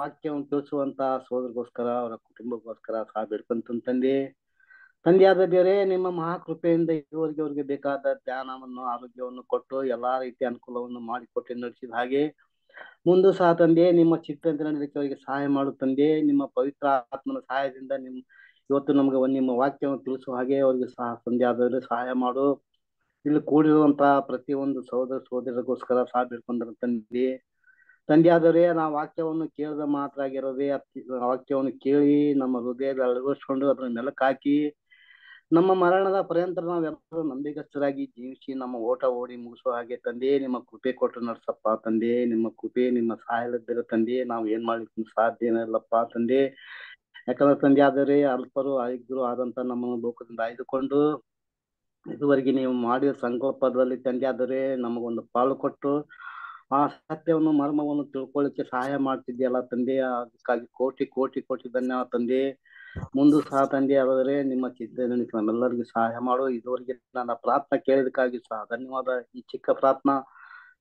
ವಾಕ್ಯವನ್ನು ತಿಳಿಸುವಂತ ಸೋದರಿಗೋಸ್ಕರ ಅವರ ಕುಟುಂಬಕ್ಕೋಸ್ಕರ ಸಹ ಬೇಡ್ಕೊಂತ ತಂದೆ ತಂದೆಯಾದ ದೇವರೇ ನಿಮ್ಮ ಮಹಾಕೃಪೆಯಿಂದ ಇದುವರೆಗೆ ಅವರಿಗೆ ಬೇಕಾದ ಧ್ಯಾನವನ್ನು ಆರೋಗ್ಯವನ್ನು ಕೊಟ್ಟು ಎಲ್ಲಾ ರೀತಿಯ ಅನುಕೂಲವನ್ನು ಮಾಡಿಕೊಟ್ಟು ನಡೆಸಿದ ಹಾಗೆ ಮುಂದೆ ಸಹ ತಂದೆ ನಿಮ್ಮ ಚಿತ್ರಕ್ಕೆ ಅವರಿಗೆ ಸಹಾಯ ಮಾಡು ತಂದೆ ನಿಮ್ಮ ಪವಿತ್ರ ಆತ್ಮನ ಸಹಾಯದಿಂದ ನಿಮ್ ಇವತ್ತು ನಮ್ಗೆ ನಿಮ್ಮ ವಾಕ್ಯವನ್ನು ತಿಳಿಸುವ ಹಾಗೆ ಅವ್ರಿಗೆ ಸಹ ತಂದೆ ಸಹಾಯ ಮಾಡು ಇಲ್ಲಿ ಕೂಡಿರುವಂತಹ ಪ್ರತಿಯೊಂದು ಸಹೋದರ ಸಹೋದರಿಗೋಸ್ಕರ ಸಹ ಬೇಡ್ಕೊಂಡ್ರ ತಂದೆ ತಂದೆಯಾದವರೇ ನಾವು ವಾಕ್ಯವನ್ನು ಕೇಳಿದ ಮಾತ್ರ ಆಗಿರೋದೇ ವಾಕ್ಯವನ್ನು ಕೇಳಿ ನಮ್ಮ ಹೃದಯದ ಅಳವಡಿಸ್ಕೊಂಡು ಅದ್ರ ನೆಲಕ್ಕೆ ಹಾಕಿ ನಮ್ಮ ಮರಣದ ಪರ್ಯಂತರ ನಾವೆಲ್ಲರೂ ನಂಬಿಗಸ್ತರಾಗಿ ಜೀವಿಸಿ ನಮ್ಮ ಓಟ ಓಡಿ ಮುಗಿಸೋ ಹಾಗೆ ತಂದೆ ನಿಮ್ಮ ಕೃಪೆ ಕೊಟ್ಟು ನಡ್ಸಪ್ಪ ತಂದೆ ನಿಮ್ಮ ಕೃಪೆ ನಿಮ್ಮ ಸಹಾಯ ತಂದೆ ನಾವು ಏನ್ ಮಾಡ್ಲಿಕ್ಕೆ ಸಾಧ್ಯ ಇಲ್ಲಪ್ಪ ತಂದೆ ಯಾಕಂದ್ರೆ ತಂದೆ ಆದರೆ ಅಲ್ಪರು ಆಯುಗ್ರು ಆದಂತ ನಮ್ಮನ್ನು ಲೋಕದಿಂದ ಆಯ್ದುಕೊಂಡು ಇದುವರೆಗೆ ನೀವು ಮಾಡಿದ ಸಂಕಲ್ಪದಲ್ಲಿ ತಂದೆ ಆದರೆ ನಮಗೊಂದು ಪಾಲು ಕೊಟ್ಟು ಆ ಸತ್ಯವನ್ನು ಮರ್ಮವನ್ನು ತಿಳ್ಕೊಳ್ಳಿಕ್ಕೆ ಸಹಾಯ ಮಾಡ್ತಿದ್ಯಲ್ಲ ತಂದೆ ಅದಕ್ಕಾಗಿ ಕೋಟಿ ಕೋಟಿ ಕೋಟಿ ಧನ್ಯವಾದ ತಂದೆ ಮುಂದೆ ಸಹ ತಂದೆ ಆದರೆ ನಿಮ್ಮ ಚಿಂತೆ ನಮ್ಮೆಲ್ಲರಿಗೂ ಸಹಾಯ ಮಾಡು ಇದುವರೆಗೆ ನನ್ನ ಪ್ರಾರ್ಥನೆ ಕೇಳಿದಕ್ಕಾಗಿ ಸಹ ಧನ್ಯವಾದ ಈ ಚಿಕ್ಕ ಪ್ರಾರ್ಥನಾ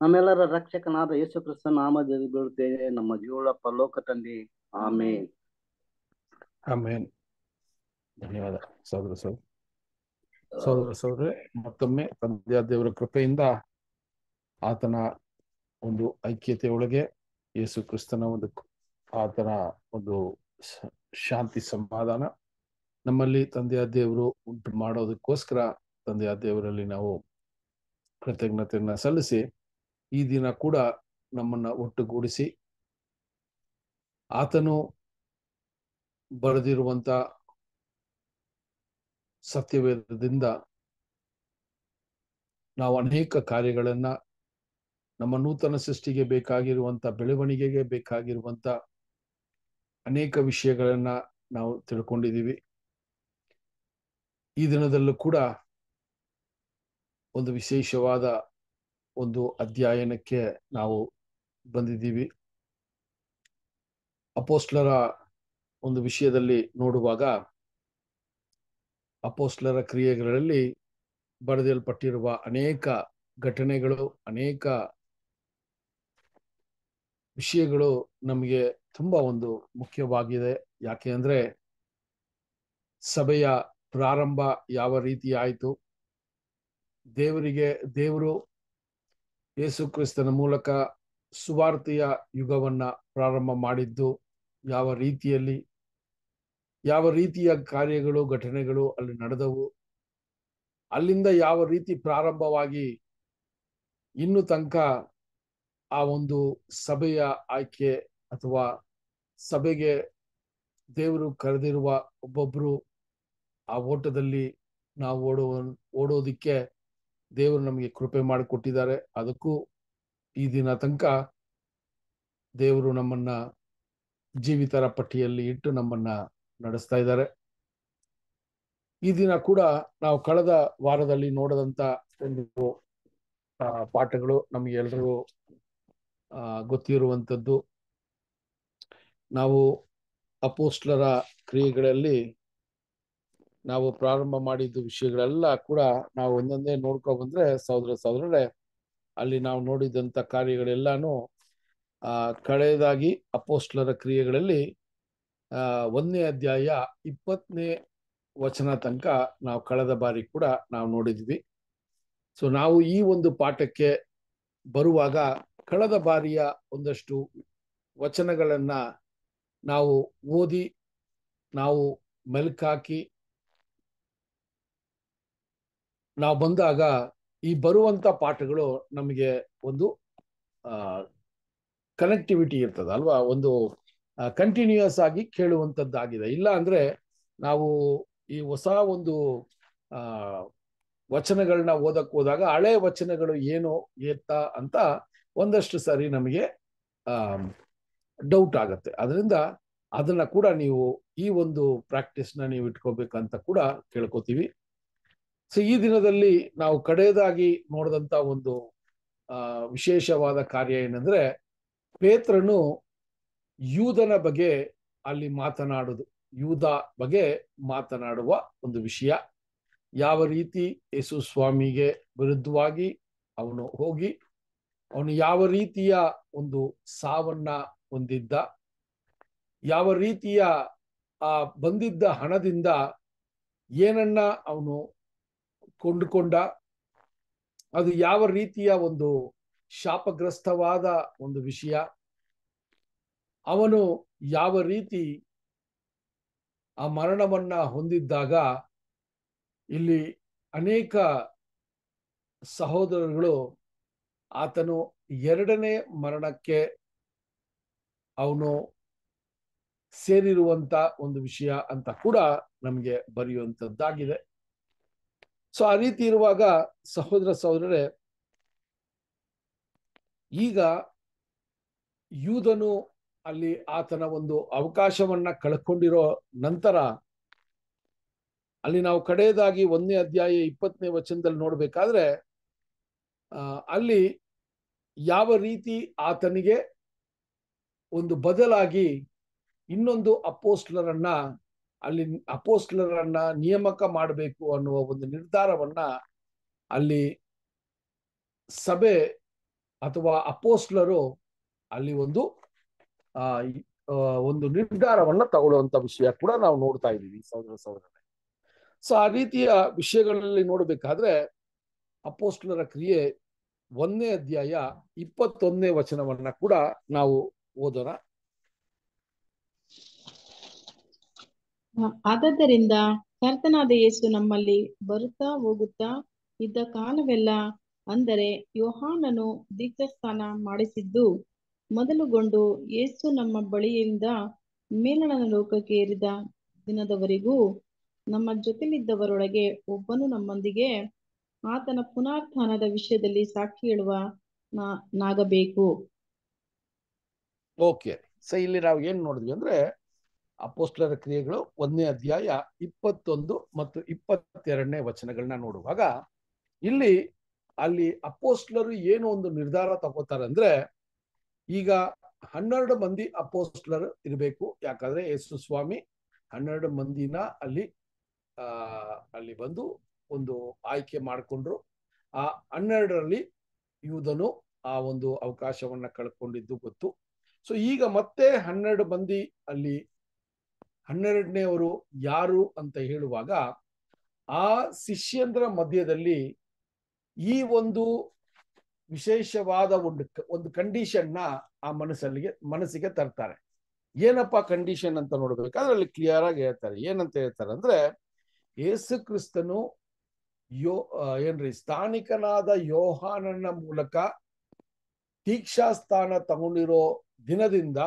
ನಮ್ಮೆಲ್ಲರ ರಕ್ಷಕನಾದ ಯೇಸು ಕ್ರಿಸ್ತ ನಾಮದಲ್ಲಿ ಬೀಳುತ್ತೇನೆ ನಮ್ಮ ಜೀವಳ ಲೋಕ ತಂದೆ ಆಮೇನ್ ಆಮೇನ್ ಧನ್ಯವಾದ ಸಹೋದರ ಸರ್ ಸಹೋದರ ಸಹೋದರ ಮತ್ತೊಮ್ಮೆ ತಂದೆಯ ದೇವರ ಕೃಪೆಯಿಂದ ಆತನ ಒಂದು ಐಕ್ಯತೆಯೊಳಗೆ ಯೇಸು ಕ್ರಿಸ್ತನ ಒಂದು ಆತನ ಒಂದು ಶಾಂತಿ ಸಮಾಧಾನ ನಮ್ಮಲ್ಲಿ ತಂದೆಯ ದೇವರು ಉಂಟು ಮಾಡೋದಕ್ಕೋಸ್ಕರ ತಂದೆಯ ದೇವರಲ್ಲಿ ನಾವು ಕೃತಜ್ಞತೆಯನ್ನ ಸಲ್ಲಿಸಿ ಈ ದಿನ ಕೂಡ ನಮ್ಮನ್ನ ಒಟ್ಟುಗೂಡಿಸಿ ಆತನು ಬರೆದಿರುವಂತ ಸತ್ಯವೇದದಿಂದ ನಾವು ಅನೇಕ ಕಾರ್ಯಗಳನ್ನ ನಮ್ಮ ನೂತನ ಸೃಷ್ಟಿಗೆ ಬೇಕಾಗಿರುವಂತ ಬೆಳವಣಿಗೆಗೆ ಬೇಕಾಗಿರುವಂತ ಅನೇಕ ವಿಷಯಗಳನ್ನ ನಾವು ತಿಳ್ಕೊಂಡಿದ್ದೀವಿ ಈ ದಿನದಲ್ಲೂ ಕೂಡ ಒಂದು ವಿಶೇಷವಾದ ಒಂದು ಅಧ್ಯಯನಕ್ಕೆ ನಾವು ಬಂದಿದ್ದೀವಿ ಅಪೋಸ್ಲರ ಒಂದು ವಿಷಯದಲ್ಲಿ ನೋಡುವಾಗ ಅಪೋಸ್ಲರ ಕ್ರಿಯೆಗಳಲ್ಲಿ ಬರೆದಲ್ಪಟ್ಟಿರುವ ಅನೇಕ ಘಟನೆಗಳು ಅನೇಕ ವಿಷಯಗಳು ನಮಗೆ ತುಂಬಾ ಒಂದು ಮುಖ್ಯವಾಗಿದೆ ಯಾಕೆ ಅಂದ್ರೆ ಸಭೆಯ ಪ್ರಾರಂಭ ಯಾವ ರೀತಿ ಆಯಿತು ದೇವರಿಗೆ ದೇವರು ಯೇಸು ಕ್ರಿಸ್ತನ ಮೂಲಕ ಸುವಾರ್ತೆಯ ಯುಗವನ್ನ ಪ್ರಾರಂಭ ಮಾಡಿದ್ದು ಯಾವ ರೀತಿಯಲ್ಲಿ ಯಾವ ರೀತಿಯ ಕಾರ್ಯಗಳು ಘಟನೆಗಳು ಅಲ್ಲಿ ನಡೆದವು ಅಲ್ಲಿಂದ ಯಾವ ರೀತಿ ಪ್ರಾರಂಭವಾಗಿ ಇನ್ನು ತನಕ ಆ ಒಂದು ಸಭೆಯ ಆಯ್ಕೆ ಅಥವಾ ಸಭೆಗೆ ದೇವರು ಕರೆದಿರುವ ಒಬ್ಬೊಬ್ರು ಆ ಓಟದಲ್ಲಿ ನಾವು ಓಡುವ ಓಡೋದಿಕ್ಕೆ ದೇವರು ನಮಗೆ ಕೃಪೆ ಮಾಡಿಕೊಟ್ಟಿದ್ದಾರೆ ಅದಕ್ಕೂ ಈ ದಿನ ತನಕ ದೇವರು ನಮ್ಮನ್ನ ಜೀವಿತರ ಪಟ್ಟಿಯಲ್ಲಿ ಇಟ್ಟು ನಮ್ಮನ್ನ ನಡೆಸ್ತಾ ಇದ್ದಾರೆ ಈ ದಿನ ಕೂಡ ನಾವು ಕಳೆದ ವಾರದಲ್ಲಿ ನೋಡದಂತ ಒಂದು ಪಾಠಗಳು ನಮ್ಗೆ ಎಲ್ರಿಗೂ ಗೊತ್ತಿರುವಂಥದ್ದು ನಾವು ಅಪೋಸ್ಟ್ಲರ ಕ್ರಿಯೆಗಳಲ್ಲಿ ನಾವು ಪ್ರಾರಂಭ ಮಾಡಿದ್ದು ವಿಷಯಗಳೆಲ್ಲ ಕೂಡ ನಾವು ಒಂದೊಂದೇ ನೋಡ್ಕೊ ಬಂದ್ರೆ ಸಹೋದರ ಸಹೋದರರೇ ಅಲ್ಲಿ ನಾವು ನೋಡಿದಂಥ ಕಾರ್ಯಗಳೆಲ್ಲಾನು ಕಳೆದಾಗಿ ಅಪೋಸ್ಟ್ಲರ ಕ್ರಿಯೆಗಳಲ್ಲಿ ಒಂದನೇ ಅಧ್ಯಾಯ ಇಪ್ಪತ್ತನೇ ವಚನ ತನಕ ನಾವು ಕಳೆದ ಬಾರಿ ಕೂಡ ನಾವು ನೋಡಿದ್ವಿ ಸೊ ನಾವು ಈ ಒಂದು ಪಾಠಕ್ಕೆ ಬರುವಾಗ ಕಳೆದ ಬಾರಿಯ ಒಂದಷ್ಟು ವಚನಗಳನ್ನ ನಾವು ಓದಿ ನಾವು ಮೆಲ್ಕಾಕಿ ನಾವು ಬಂದಾಗ ಈ ಬರುವಂತ ಪಾಠಗಳು ನಮಗೆ ಒಂದು ಕನೆಕ್ಟಿವಿಟಿ ಇರ್ತದ ಅಲ್ವಾ ಒಂದು ಕಂಟಿನ್ಯೂಯಸ್ ಆಗಿ ಕೇಳುವಂಥದ್ದಾಗಿದೆ ಇಲ್ಲ ಅಂದ್ರೆ ನಾವು ಈ ಹೊಸ ಒಂದು ಆ ವಚನಗಳನ್ನ ಓದಕ್ ಹೋದಾಗ ಹಳೆ ವಚನಗಳು ಏನು ಏತ್ತ ಅಂತ ಒಂದಷ್ಟು ಸಾರಿ ನಮಗೆ ಡೌಟ್ ಆಗುತ್ತೆ ಅದರಿಂದ ಅದನ್ನ ಕೂಡ ನೀವು ಈ ಒಂದು ಪ್ರಾಕ್ಟೀಸ್ನ ನೀವು ಇಟ್ಕೋಬೇಕಂತ ಕೂಡ ಕೇಳ್ಕೊತೀವಿ ಸೊ ಈ ದಿನದಲ್ಲಿ ನಾವು ಕಡೆಯದಾಗಿ ನೋಡಿದಂಥ ಒಂದು ವಿಶೇಷವಾದ ಕಾರ್ಯ ಏನಂದ್ರೆ ಪೇತ್ರನು ಯೂದನ ಬಗ್ಗೆ ಅಲ್ಲಿ ಮಾತನಾಡೋದು ಯೂದ ಬಗ್ಗೆ ಮಾತನಾಡುವ ಒಂದು ವಿಷಯ ಯಾವ ರೀತಿ ಯೇಸು ಸ್ವಾಮಿಗೆ ವಿರುದ್ಧವಾಗಿ ಅವನು ಹೋಗಿ ಅವನು ಯಾವ ರೀತಿಯ ಒಂದು ಸಾವನ್ನ ಹೊಂದಿದ್ದ ಯಾವ ರೀತಿಯ ಆ ಬಂದಿದ್ದ ಹಣದಿಂದ ಏನನ್ನ ಅವನು ಕೊಂಡುಕೊಂಡ ಅದು ಯಾವ ರೀತಿಯ ಒಂದು ಶಾಪಗ್ರಸ್ತವಾದ ಒಂದು ವಿಷಯ ಅವನು ಯಾವ ರೀತಿ ಆ ಮರಣವನ್ನ ಹೊಂದಿದ್ದಾಗ ಇಲ್ಲಿ ಅನೇಕ ಸಹೋದರರುಗಳು ಆತನು ಎರಡನೇ ಮರಣಕ್ಕೆ ಅವನು ಸೇರಿರುವಂತ ಒಂದು ವಿಷಯ ಅಂತ ಕೂಡ ನಮಗೆ ಬರೆಯುವಂಥದ್ದಾಗಿದೆ ಸೊ ಆ ರೀತಿ ಇರುವಾಗ ಸಹೋದರ ಸಹೋದರರೇ ಈಗ ಯೂದನು ಅಲ್ಲಿ ಆತನ ಒಂದು ಅವಕಾಶವನ್ನ ಕಳ್ಕೊಂಡಿರೋ ನಂತರ ಅಲ್ಲಿ ನಾವು ಕಡೆಯದಾಗಿ ಒಂದನೇ ಅಧ್ಯಾಯ ಇಪ್ಪತ್ತನೇ ವಚನದಲ್ಲಿ ನೋಡ್ಬೇಕಾದ್ರೆ ಅಲ್ಲಿ ಯಾವ ರೀತಿ ಆತನಿಗೆ ಒಂದು ಬದಲಾಗಿ ಇನ್ನೊಂದು ಅಪೋಸ್ಟ್ಲರನ್ನ ಅಲ್ಲಿ ಅಪೋಸ್ಟ್ಲರನ್ನ ನೇಮಕ ಮಾಡಬೇಕು ಅನ್ನುವ ಒಂದು ನಿರ್ಧಾರವನ್ನ ಅಲ್ಲಿ ಸಭೆ ಅಥವಾ ಅಪೋಸ್ಟ್ಲರು ಅಲ್ಲಿ ಒಂದು ಆ ಒಂದು ನಿರ್ಧಾರವನ್ನ ತಗೊಳ್ಳುವಂತ ವಿಷಯ ಕೂಡ ನಾವು ನೋಡ್ತಾ ಇದ್ದೀವಿ ಸಹೋದರ ಸಹೋದರ ಸೊ ಆ ರೀತಿಯ ವಿಷಯಗಳಲ್ಲಿ ನೋಡಬೇಕಾದ್ರೆ ಅಪೋಸ್ಟ್ಲರ ಕ್ರಿಯೆ ಒಂದನೇ ಅಧ್ಯಾಯ ಇಪ್ಪತ್ತೊಂದನೇ ವಚನವನ್ನ ಕೂಡ ನಾವು ಓದೋಣ ಆದ್ದರಿಂದ ಕರ್ತನಾದ ಯೇಸು ನಮ್ಮಲ್ಲಿ ಬರುತ್ತಾ ಹೋಗುತ್ತಾ ಇದ್ದ ಕಾಲವೆಲ್ಲ ಅಂದರೆ ಯೋಹಾನನು ದೀಕ್ಷಾಸ್ಥಾನ ಮಾಡಿಸಿದ್ದು ಮೊದಲುಗೊಂಡು ಯೇಸು ನಮ್ಮ ಬಳಿಯಿಂದ ಮೇಲಣ ಲೋಕಕ್ಕೆ ಏರಿದ ದಿನದವರೆಗೂ ನಮ್ಮ ಜೊತೆಲಿದ್ದವರೊಳಗೆ ಒಬ್ಬನು ನಮ್ಮೊಂದಿಗೆ ಆತನ ಪುನರುತ್ಥಾನದ ವಿಷಯದಲ್ಲಿ ಸಾಕ್ಷಿ ಹೇಳುವ ನಾಗಬೇಕು ಓಕೆ ಸೊ ಇಲ್ಲಿ ನಾವು ಏನ್ ನೋಡಿದ್ವಿ ಅಂದ್ರೆ ಅಪೋಸ್ಟ್ಲರ್ ಕ್ರಿಯೆಗಳು ಒಂದನೇ ಅಧ್ಯಾಯ ಇಪ್ಪತ್ತೊಂದು ಮತ್ತು ಇಪ್ಪತ್ತೆರಡನೇ ವಚನಗಳನ್ನ ನೋಡುವಾಗ ಇಲ್ಲಿ ಅಲ್ಲಿ ಅಪೋಸ್ಟ್ಲರು ಏನು ಒಂದು ನಿರ್ಧಾರ ತಗೋತಾರೆ ಅಂದ್ರೆ ಈಗ ಹನ್ನೆರಡು ಮಂದಿ ಅಪೋಸ್ಟ್ಲರ್ ಇರಬೇಕು ಯಾಕಂದ್ರೆ ಯೇಸು ಸ್ವಾಮಿ ಹನ್ನೆರಡು ಮಂದಿನ ಅಲ್ಲಿ ಅಲ್ಲಿ ಬಂದು ಒಂದು ಆಯ್ಕೆ ಮಾಡಿಕೊಂಡ್ರು ಆ ಹನ್ನೆರಡರಲ್ಲಿ ಯೂದನು ಆ ಒಂದು ಅವಕಾಶವನ್ನ ಕಳ್ಕೊಂಡಿದ್ದು ಗೊತ್ತು ಸೊ ಈಗ ಮತ್ತೆ ಹನ್ನೆರಡು ಮಂದಿ ಅಲ್ಲಿ ಅವರು ಯಾರು ಅಂತ ಹೇಳುವಾಗ ಆ ಶಿಷ್ಯಂದ್ರ ಮಧ್ಯದಲ್ಲಿ ಈ ಒಂದು ವಿಶೇಷವಾದ ಒಂದು ಒಂದು ಕಂಡೀಷನ್ನ ಆ ಮನಸ್ಸಲ್ಲಿಗೆ ಮನಸ್ಸಿಗೆ ತರ್ತಾರೆ ಏನಪ್ಪ ಕಂಡೀಷನ್ ಅಂತ ನೋಡ್ಬೇಕಾದ್ರೆ ಅಲ್ಲಿ ಕ್ಲಿಯರ್ ಆಗಿ ಹೇಳ್ತಾರೆ ಏನಂತ ಹೇಳ್ತಾರೆ ಅಂದ್ರೆ ಯೇಸು ಕ್ರಿಸ್ತನು ಯೋ ಏನ್ರಿ ಸ್ಥಾನಿಕನಾದ ಯೋಹಾನನ ಮೂಲಕ ದೀಕ್ಷಾ ಸ್ಥಾನ ತಗೊಂಡಿರೋ ದಿನದಿಂದ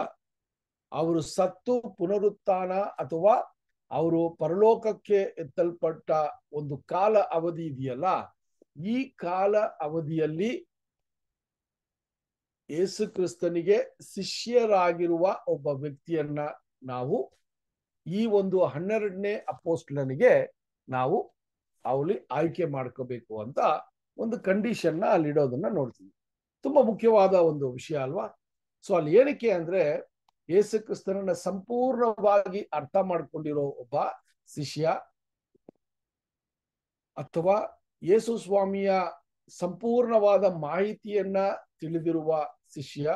ಅವರು ಸತ್ತು ಪುನರುತ್ಥಾನ ಅಥವಾ ಅವರು ಪರಲೋಕಕ್ಕೆ ಎತ್ತಲ್ಪಟ್ಟ ಒಂದು ಕಾಲ ಅವಧಿ ಇದೆಯಲ್ಲ ಈ ಕಾಲ ಅವಧಿಯಲ್ಲಿ ಯೇಸು ಕ್ರಿಸ್ತನಿಗೆ ಶಿಷ್ಯರಾಗಿರುವ ಒಬ್ಬ ವ್ಯಕ್ತಿಯನ್ನ ನಾವು ಈ ಒಂದು ಹನ್ನೆರಡನೇ ಅಪೋಸ್ಟ್ಲನಿಗೆ ನಾವು ಅವಳಿ ಆಯ್ಕೆ ಮಾಡ್ಕೋಬೇಕು ಅಂತ ಒಂದು ನ ಅಲ್ಲಿ ಇಡೋದನ್ನ ನೋಡ್ತೀವಿ ತುಂಬಾ ಮುಖ್ಯವಾದ ಒಂದು ವಿಷಯ ಅಲ್ವಾ ಸೊ ಅಲ್ಲಿ ಏನಕ್ಕೆ ಅಂದ್ರೆ ಯೇಸು ಕ್ರಿಸ್ತನನ್ನ ಸಂಪೂರ್ಣವಾಗಿ ಅರ್ಥ ಮಾಡ್ಕೊಂಡಿರೋ ಒಬ್ಬ ಶಿಷ್ಯ ಅಥವಾ ಯೇಸು ಸ್ವಾಮಿಯ ಸಂಪೂರ್ಣವಾದ ಮಾಹಿತಿಯನ್ನ ತಿಳಿದಿರುವ ಶಿಷ್ಯ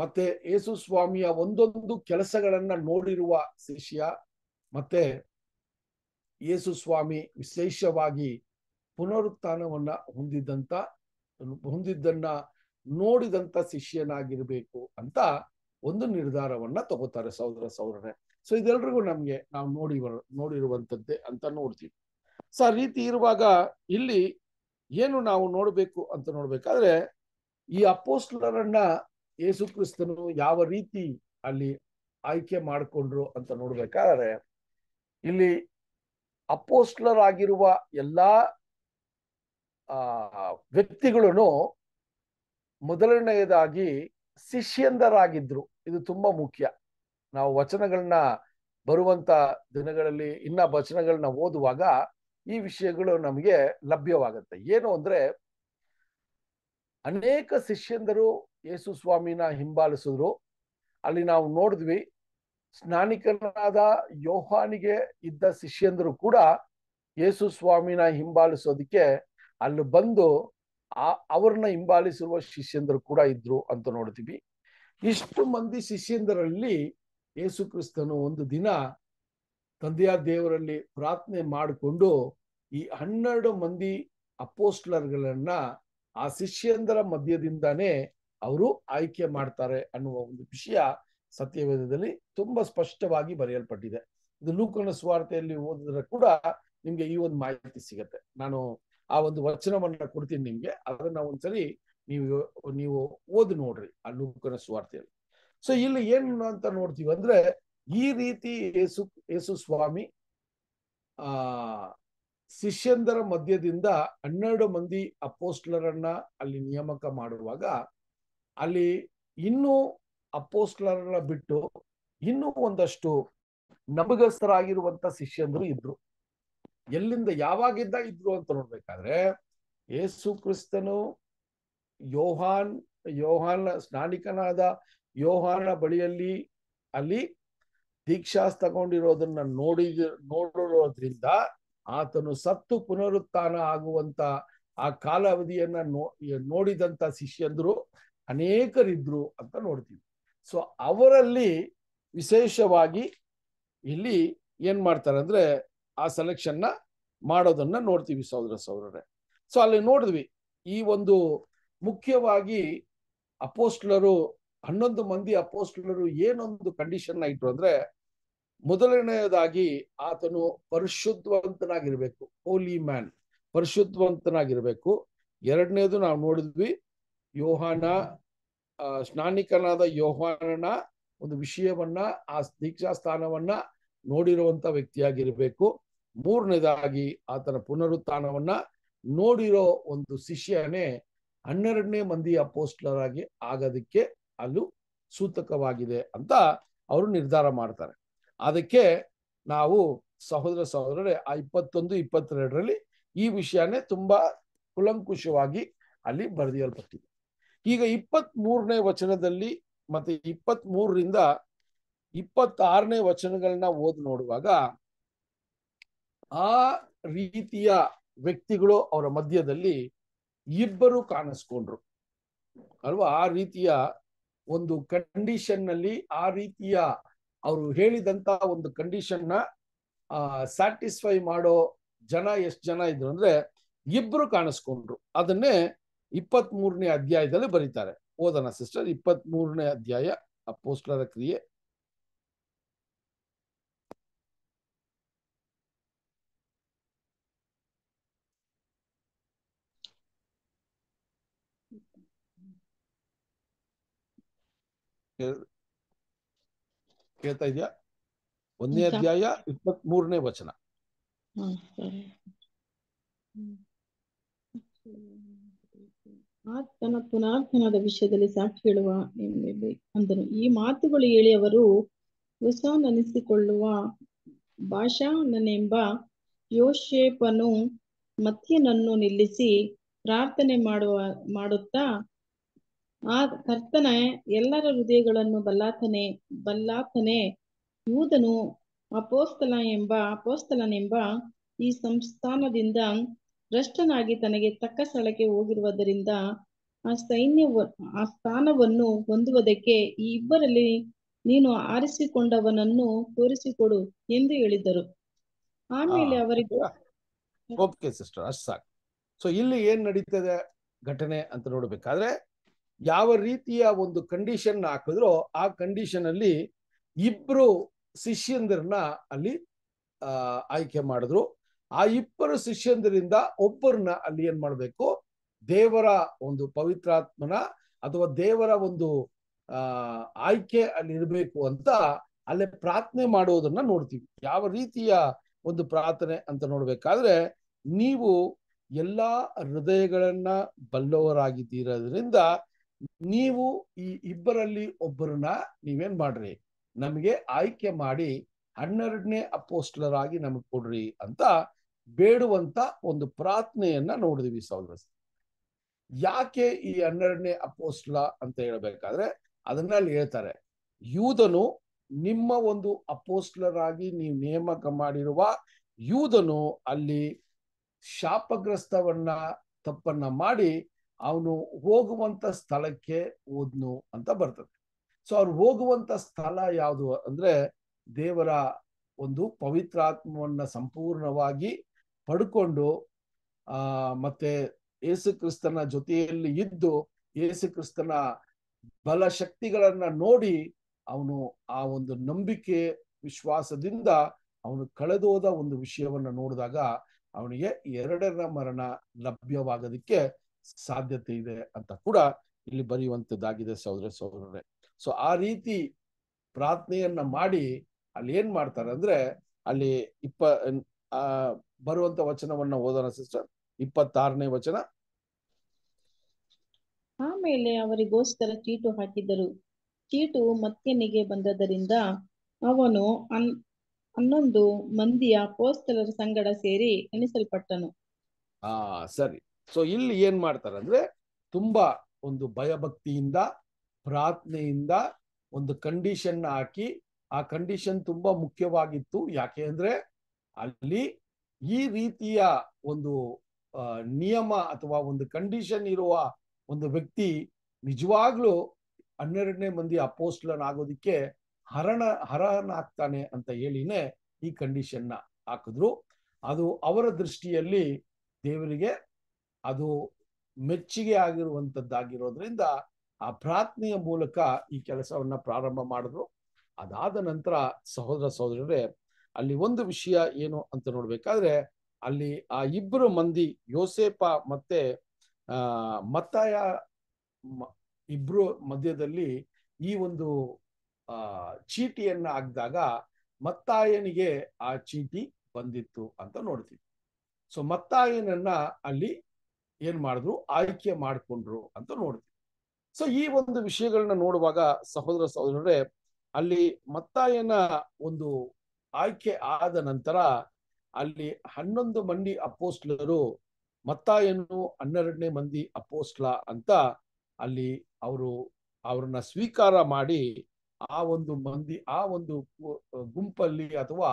ಮತ್ತೆ ಯೇಸು ಸ್ವಾಮಿಯ ಒಂದೊಂದು ಕೆಲಸಗಳನ್ನ ನೋಡಿರುವ ಶಿಷ್ಯ ಮತ್ತೆ ಯೇಸು ಸ್ವಾಮಿ ವಿಶೇಷವಾಗಿ ಪುನರುತ್ಥಾನವನ್ನ ಹೊಂದಿದ್ದಂತ ಹೊಂದಿದ್ದನ್ನ ನೋಡಿದಂತ ಶಿಷ್ಯನಾಗಿರ್ಬೇಕು ಅಂತ ಒಂದು ನಿರ್ಧಾರವನ್ನ ತಗೋತಾರೆ ಸಹೋದರ ಸಹೋದರನೇ ಸೊ ಇದೆಲ್ರಿಗೂ ನಮ್ಗೆ ನಾವು ನೋಡಿ ನೋಡಿರುವಂತದ್ದೇ ಅಂತ ನೋಡ್ತೀವಿ ಸೊ ಆ ರೀತಿ ಇರುವಾಗ ಇಲ್ಲಿ ಏನು ನಾವು ನೋಡಬೇಕು ಅಂತ ನೋಡ್ಬೇಕಾದ್ರೆ ಈ ಅಪೋಸ್ಟ್ಲರನ್ನ ಯೇಸು ಕ್ರಿಸ್ತನು ಯಾವ ರೀತಿ ಅಲ್ಲಿ ಆಯ್ಕೆ ಮಾಡಿಕೊಂಡ್ರು ಅಂತ ನೋಡ್ಬೇಕಾದ್ರೆ ಇಲ್ಲಿ ಅಪೋಸ್ಟ್ಲರ್ ಆಗಿರುವ ಎಲ್ಲ ವ್ಯಕ್ತಿಗಳನ್ನು ಮೊದಲನೆಯದಾಗಿ ಶಿಷ್ಯಂದರಾಗಿದ್ರು ಇದು ತುಂಬಾ ಮುಖ್ಯ ನಾವು ವಚನಗಳನ್ನ ಬರುವಂತ ದಿನಗಳಲ್ಲಿ ಇನ್ನ ವಚನಗಳನ್ನ ಓದುವಾಗ ಈ ವಿಷಯಗಳು ನಮಗೆ ಲಭ್ಯವಾಗುತ್ತೆ ಏನು ಅಂದ್ರೆ ಅನೇಕ ಶಿಷ್ಯಂದರು ಯೇಸು ಸ್ವಾಮಿನ ಹಿಂಬಾಲಿಸಿದ್ರು ಅಲ್ಲಿ ನಾವು ನೋಡಿದ್ವಿ ಸ್ನಾನಿಕನಾದ ಯೋಹಾನಿಗೆ ಇದ್ದ ಶಿಷ್ಯಂದರು ಕೂಡ ಯೇಸು ಸ್ವಾಮಿನ ಹಿಂಬಾಲಿಸೋದಕ್ಕೆ ಅಲ್ಲಿ ಬಂದು ಆ ಅವ್ರನ್ನ ಹಿಂಬಾಲಿಸಿರುವ ಶಿಷ್ಯಂದರು ಕೂಡ ಇದ್ರು ಅಂತ ನೋಡ್ತೀವಿ ಇಷ್ಟು ಮಂದಿ ಶಿಷ್ಯಂದರಲ್ಲಿ ಯೇಸು ಕ್ರಿಸ್ತನು ಒಂದು ದಿನ ತಂದೆಯ ದೇವರಲ್ಲಿ ಪ್ರಾರ್ಥನೆ ಮಾಡಿಕೊಂಡು ಈ ಹನ್ನೆರಡು ಮಂದಿ ಅಪೋಸ್ಟ್ಲರ್ಗಳನ್ನ ಆ ಶಿಷ್ಯಂದರ ಮಧ್ಯದಿಂದಾನೇ ಅವರು ಆಯ್ಕೆ ಮಾಡ್ತಾರೆ ಅನ್ನುವ ಒಂದು ವಿಷಯ ಸತ್ಯವೇದದಲ್ಲಿ ತುಂಬಾ ಸ್ಪಷ್ಟವಾಗಿ ಬರೆಯಲ್ಪಟ್ಟಿದೆ ಇದು ಲೂಕನ ಸ್ವಾರ್ಥೆಯಲ್ಲಿ ಓದಿದ್ರೆ ಕೂಡ ನಿಮ್ಗೆ ಈ ಒಂದು ಮಾಹಿತಿ ಸಿಗತ್ತೆ ನಾನು ಆ ಒಂದು ವಚನವನ್ನ ಕೊಡ್ತೀನಿ ನಿಮ್ಗೆ ಅದನ್ನ ಒಂದ್ಸರಿ ನೀವು ನೀವು ಓದಿ ನೋಡ್ರಿ ಆ ಲೂಕನ ಸ್ವಾರ್ಥೆಯಲ್ಲಿ ಸೊ ಇಲ್ಲಿ ಏನು ಅಂತ ನೋಡ್ತೀವಿ ಅಂದ್ರೆ ಈ ರೀತಿ ಯೇಸು ಯೇಸು ಸ್ವಾಮಿ ಆ ಶಿಷ್ಯಂದರ ಮಧ್ಯದಿಂದ ಹನ್ನೆರಡು ಮಂದಿ ಅಪೋಸ್ಟ್ಲರನ್ನ ಅಲ್ಲಿ ನೇಮಕ ಮಾಡುವಾಗ ಅಲ್ಲಿ ಇನ್ನೂ ಅಪೋಸ್ಲರನ್ನ ಬಿಟ್ಟು ಇನ್ನೂ ಒಂದಷ್ಟು ನಮಗಸ್ಥರಾಗಿರುವಂತ ಶಿಷ್ಯಂದ್ರು ಇದ್ರು ಎಲ್ಲಿಂದ ಯಾವಾಗಿದ್ದ ಇದ್ರು ಅಂತ ನೋಡ್ಬೇಕಾದ್ರೆ ಯೇಸು ಕ್ರಿಸ್ತನು ಯೋಹಾನ್ ಯೋಹಾನ್ ಸ್ನಾನಿಕನಾದ ಯೋಹಾನ ಬಳಿಯಲ್ಲಿ ಅಲ್ಲಿ ದೀಕ್ಷಾಸ್ ತಗೊಂಡಿರೋದನ್ನ ನೋಡಿ ನೋಡಿರೋದ್ರಿಂದ ಆತನು ಸತ್ತು ಪುನರುತ್ಥಾನ ಆಗುವಂತ ಆ ಕಾಲಾವಧಿಯನ್ನ ನೋ ನೋಡಿದಂತ ಶಿಷ್ಯಂದ್ರು ಅನೇಕರಿದ್ರು ಅಂತ ನೋಡ್ತೀವಿ ಸೊ ಅವರಲ್ಲಿ ವಿಶೇಷವಾಗಿ ಇಲ್ಲಿ ಏನ್ ಮಾಡ್ತಾರೆ ಅಂದ್ರೆ ಆ ಸೆಲೆಕ್ಷನ್ನ ಮಾಡೋದನ್ನ ನೋಡ್ತೀವಿ ಸಹೋದರ ಸಹೋದರರೇ ಸೊ ಅಲ್ಲಿ ನೋಡಿದ್ವಿ ಈ ಒಂದು ಮುಖ್ಯವಾಗಿ ಅಪೋಸ್ಟ್ಲರು ಹನ್ನೊಂದು ಮಂದಿ ಅಪೋಸ್ಟ್ಲರು ಏನೊಂದು ಕಂಡೀಷನ್ ಇಟ್ರು ಅಂದ್ರೆ ಮೊದಲನೆಯದಾಗಿ ಆತನು ಪರಿಶುದ್ಧವಂತನಾಗಿರ್ಬೇಕು ಹೋಲಿ ಮ್ಯಾನ್ ಪರಿಶುದ್ಧವಂತನಾಗಿರ್ಬೇಕು ಎರಡನೇದು ನಾವು ನೋಡಿದ್ವಿ ಯೋಹಾನ ಸ್ನಾನಿಕನಾದ ಯೋಹಾನನ ಒಂದು ವಿಷಯವನ್ನ ಆ ದೀಕ್ಷಾ ಸ್ಥಾನವನ್ನ ನೋಡಿರುವಂತ ವ್ಯಕ್ತಿಯಾಗಿರ್ಬೇಕು ಮೂರನೇದಾಗಿ ಆತನ ಪುನರುತ್ಥಾನವನ್ನ ನೋಡಿರೋ ಒಂದು ಶಿಷ್ಯನೇ ಹನ್ನೆರಡನೇ ಮಂದಿ ಆಗಿ ಆಗೋದಕ್ಕೆ ಅಲ್ಲೂ ಸೂತಕವಾಗಿದೆ ಅಂತ ಅವರು ನಿರ್ಧಾರ ಮಾಡ್ತಾರೆ ಅದಕ್ಕೆ ನಾವು ಸಹೋದರ ಸಹೋದರರೇ ಆ ಇಪ್ಪತ್ತೊಂದು ಇಪ್ಪತ್ತೆರಡರಲ್ಲಿ ಈ ವಿಷಯನೇ ತುಂಬಾ ಕುಲಂಕುಷವಾಗಿ ಅಲ್ಲಿ ಬರೆದಿಯಲ್ಪಟ್ಟಿದೆ ಈಗ ಇಪ್ಪತ್ತ್ ಮೂರನೇ ವಚನದಲ್ಲಿ ಮತ್ತೆ ಇಪ್ಪತ್ತ್ ಮೂರರಿಂದ ಇಪ್ಪತ್ತಾರನೇ ವಚನಗಳನ್ನ ಓದ್ ನೋಡುವಾಗ ಆ ರೀತಿಯ ವ್ಯಕ್ತಿಗಳು ಅವರ ಮಧ್ಯದಲ್ಲಿ ಇಬ್ಬರು ಕಾಣಿಸ್ಕೊಂಡ್ರು ಅಲ್ವಾ ಆ ರೀತಿಯ ಒಂದು ಕಂಡೀಷನ್ ನಲ್ಲಿ ಆ ರೀತಿಯ ಅವರು ಹೇಳಿದಂತ ಒಂದು ಕಂಡೀಷನ್ ನ ಸ್ಯಾಟಿಸ್ಫೈ ಮಾಡೋ ಜನ ಎಷ್ಟು ಜನ ಇದ್ರು ಅಂದ್ರೆ ಇಬ್ರು ಕಾಣಿಸ್ಕೊಂಡ್ರು ಅದನ್ನೇ 23ನೇ ಅಧ್ಯಾಯದಲ್ಲಿ ಬರೀತಾರೆ ಓದನ ಸಿಸ್ಟರ್ 23ನೇ ಅಧ್ಯಾಯ ಅಪೊಸ್ತಲರ ಕೃಯೆ ಹೇಳ್ತಾ ಇದ್ಯಾ 1ನೇ ಅಧ್ಯಾಯ 23ನೇ ವಚನ ಆತನ ಪುನಾರ್ಥನಾದ ವಿಷಯದಲ್ಲಿ ಸಾಕ್ಷಿ ಹೇಳುವ ಅಂದನು ಈ ಮಾತುಗಳು ಹೇಳಿ ಅವರು ಭಾಷಾ ಭಾಷಾನನೆಂಬ ಯೋಶೇಪನು ಮತ್ತೆನನ್ನು ನಿಲ್ಲಿಸಿ ಪ್ರಾರ್ಥನೆ ಮಾಡುವ ಮಾಡುತ್ತಾ ಆ ಕರ್ತನ ಎಲ್ಲರ ಹೃದಯಗಳನ್ನು ಬಲ್ಲಾತನೆ ಬಲ್ಲಾತನೆ ಯೂದನು ಅಪೋಸ್ತಲ ಎಂಬ ಅಪೋಸ್ತಲನೆಂಬ ಈ ಸಂಸ್ಥಾನದಿಂದ ಭ್ರಷ್ಟನಾಗಿ ತನಗೆ ತಕ್ಕ ಸ್ಥಳಕ್ಕೆ ಹೋಗಿರುವುದರಿಂದ ಆ ಸೈನ್ಯ ಆ ಸ್ಥಾನವನ್ನು ಹೊಂದುವುದಕ್ಕೆ ಈ ಇಬ್ಬರಲ್ಲಿ ನೀನು ಆರಿಸಿಕೊಂಡವನನ್ನು ತೋರಿಸಿಕೊಡು ಎಂದು ಹೇಳಿದ್ದರು ಆಮೇಲೆ ಅವರಿಗೆ ಸಿಸ್ಟರ್ ಅಷ್ಟು ಸಾಕು ಸೊ ಇಲ್ಲಿ ಏನ್ ನಡೀತದೆ ಘಟನೆ ಅಂತ ನೋಡ್ಬೇಕಾದ್ರೆ ಯಾವ ರೀತಿಯ ಒಂದು ಕಂಡೀಷನ್ ಹಾಕಿದ್ರೋ ಆ ಕಂಡೀಷನ್ ಅಲ್ಲಿ ಇಬ್ರು ಶಿಷ್ಯಂದ್ರನ್ನ ಅಲ್ಲಿ ಆಯ್ಕೆ ಮಾಡಿದ್ರು ಆ ಇಬ್ಬರು ಶಿಷ್ಯಂದರಿಂದ ಒಬ್ಬರನ್ನ ಅಲ್ಲಿ ಏನ್ ಮಾಡ್ಬೇಕು ದೇವರ ಒಂದು ಪವಿತ್ರಾತ್ಮನ ಅಥವಾ ದೇವರ ಒಂದು ಆಯ್ಕೆ ಅಲ್ಲಿ ಇರಬೇಕು ಅಂತ ಅಲ್ಲಿ ಪ್ರಾರ್ಥನೆ ಮಾಡುವುದನ್ನ ನೋಡ್ತೀವಿ ಯಾವ ರೀತಿಯ ಒಂದು ಪ್ರಾರ್ಥನೆ ಅಂತ ನೋಡ್ಬೇಕಾದ್ರೆ ನೀವು ಎಲ್ಲಾ ಹೃದಯಗಳನ್ನ ಬಲ್ಲವರಾಗಿದ್ದೀರೋದ್ರಿಂದ ನೀವು ಈ ಇಬ್ಬರಲ್ಲಿ ಒಬ್ಬರನ್ನ ನೀವೇನ್ ಮಾಡ್ರಿ ನಮಗೆ ಆಯ್ಕೆ ಮಾಡಿ ಹನ್ನೆರಡನೇ ಆಗಿ ನಮಗ್ ಕೊಡ್ರಿ ಅಂತ ಬೇಡುವಂತ ಒಂದು ಪ್ರಾರ್ಥನೆಯನ್ನ ನೋಡಿದ್ವಿ ಸಹೋದರ ಯಾಕೆ ಈ ಹನ್ನೆರಡನೇ ಅಪೋಸ್ಟ್ಲ ಅಂತ ಹೇಳ್ಬೇಕಾದ್ರೆ ಅದನ್ನ ಅಲ್ಲಿ ಹೇಳ್ತಾರೆ ಯೂದನು ನಿಮ್ಮ ಒಂದು ಆಗಿ ನೀವು ನೇಮಕ ಮಾಡಿರುವ ಯೂದನು ಅಲ್ಲಿ ಶಾಪಗ್ರಸ್ತವನ್ನ ತಪ್ಪನ್ನ ಮಾಡಿ ಅವನು ಹೋಗುವಂತ ಸ್ಥಳಕ್ಕೆ ಹೋದ್ನು ಅಂತ ಬರ್ತದೆ ಸೊ ಅವ್ರು ಹೋಗುವಂತ ಸ್ಥಳ ಯಾವುದು ಅಂದ್ರೆ ದೇವರ ಒಂದು ಪವಿತ್ರಾತ್ಮವನ್ನ ಸಂಪೂರ್ಣವಾಗಿ ಪಡ್ಕೊಂಡು ಆ ಮತ್ತೆ ಯೇಸು ಕ್ರಿಸ್ತನ ಜೊತೆಯಲ್ಲಿ ಇದ್ದು ಯೇಸು ಕ್ರಿಸ್ತನ ಬಲ ಶಕ್ತಿಗಳನ್ನ ನೋಡಿ ಅವನು ಆ ಒಂದು ನಂಬಿಕೆ ವಿಶ್ವಾಸದಿಂದ ಅವನು ಕಳೆದೋದ ಒಂದು ವಿಷಯವನ್ನ ನೋಡಿದಾಗ ಅವನಿಗೆ ಎರಡರ ಮರಣ ಲಭ್ಯವಾಗದಿಕ್ಕೆ ಸಾಧ್ಯತೆ ಇದೆ ಅಂತ ಕೂಡ ಇಲ್ಲಿ ಬರೆಯುವಂತದ್ದಾಗಿದೆ ಸಹೋದರ ಸಹೋದರರೇ ಸೊ ಆ ರೀತಿ ಪ್ರಾರ್ಥನೆಯನ್ನ ಮಾಡಿ ಅಲ್ಲಿ ಏನ್ ಮಾಡ್ತಾರೆ ಅಂದ್ರೆ ಅಲ್ಲಿ ಇಪ್ಪ ಆ ಬರುವಂತ ವಚನವನ್ನ ಓದೋಣ ಸಿಸ್ಟರ್ ಇಪ್ಪತ್ತಾರನೇ ವಚನ ಆಮೇಲೆ ಅವರಿಗೋಸ್ಕರ ಚೀಟು ಹಾಕಿದರು ಚೀಟು ಮತ್ತೆನಿಗೆ ಬಂದದರಿಂದ ಅವನು ಅನ್ ಹನ್ನೊಂದು ಮಂದಿಯ ಪೋಸ್ತಲರ ಸಂಗಡ ಸೇರಿ ಎಣಿಸಲ್ಪಟ್ಟನು ಆ ಸರಿ ಸೊ ಇಲ್ಲಿ ಏನ್ ಮಾಡ್ತಾರಂದ್ರೆ ತುಂಬಾ ಒಂದು ಭಯಭಕ್ತಿಯಿಂದ ಪ್ರಾರ್ಥನೆಯಿಂದ ಒಂದು ಕಂಡೀಷನ್ ಹಾಕಿ ಆ ಕಂಡೀಷನ್ ತುಂಬಾ ಮುಖ್ಯವಾಗಿತ್ತು ಯಾಕೆ ಅಂದ್ರೆ ಅಲ್ಲಿ ಈ ರೀತಿಯ ಒಂದು ನಿಯಮ ಅಥವಾ ಒಂದು ಕಂಡೀಷನ್ ಇರುವ ಒಂದು ವ್ಯಕ್ತಿ ನಿಜವಾಗ್ಲೂ ಹನ್ನೆರಡನೇ ಮಂದಿ ಅಪೋಸ್ಟ್ಲನ್ ಆಗೋದಿಕ್ಕೆ ಹರಣ ಹರಹನಾಗ್ತಾನೆ ಅಂತ ಹೇಳಿನೇ ಈ ಕಂಡೀಷನ್ನ ಹಾಕಿದ್ರು ಅದು ಅವರ ದೃಷ್ಟಿಯಲ್ಲಿ ದೇವರಿಗೆ ಅದು ಮೆಚ್ಚುಗೆ ಆಗಿರುವಂತದ್ದಾಗಿರೋದ್ರಿಂದ ಆ ಪ್ರಾರ್ಥನೆಯ ಮೂಲಕ ಈ ಕೆಲಸವನ್ನ ಪ್ರಾರಂಭ ಮಾಡಿದ್ರು ಅದಾದ ನಂತರ ಸಹೋದರ ಸಹೋದರರೇ ಅಲ್ಲಿ ಒಂದು ವಿಷಯ ಏನು ಅಂತ ನೋಡ್ಬೇಕಾದ್ರೆ ಅಲ್ಲಿ ಆ ಇಬ್ಬರು ಮಂದಿ ಯೋಸೇಪ ಮತ್ತೆ ಆ ಮತ್ತಾಯ ಇಬ್ರು ಮಧ್ಯದಲ್ಲಿ ಈ ಒಂದು ಆ ಚೀಟಿಯನ್ನ ಹಾಕಿದಾಗ ಮತ್ತಾಯನಿಗೆ ಆ ಚೀಟಿ ಬಂದಿತ್ತು ಅಂತ ನೋಡ್ತೀವಿ ಸೊ ಮತ್ತಾಯನನ್ನ ಅಲ್ಲಿ ಏನ್ ಮಾಡಿದ್ರು ಆಯ್ಕೆ ಮಾಡಿಕೊಂಡ್ರು ಅಂತ ನೋಡ್ತೀವಿ ಸೊ ಈ ಒಂದು ವಿಷಯಗಳನ್ನ ನೋಡುವಾಗ ಸಹೋದರ ಸಹೋದರರೇ ಅಲ್ಲಿ ಮತ್ತಾಯನ ಒಂದು ಆಯ್ಕೆ ಆದ ನಂತರ ಅಲ್ಲಿ ಹನ್ನೊಂದು ಮಂದಿ ಅಪೋಸ್ಟ್ಲರು ಏನು ಹನ್ನೆರಡನೇ ಮಂದಿ ಅಪೋಸ್ಟ್ಲ ಅಂತ ಅಲ್ಲಿ ಅವರು ಅವ್ರನ್ನ ಸ್ವೀಕಾರ ಮಾಡಿ ಆ ಒಂದು ಮಂದಿ ಆ ಒಂದು ಗುಂಪಲ್ಲಿ ಅಥವಾ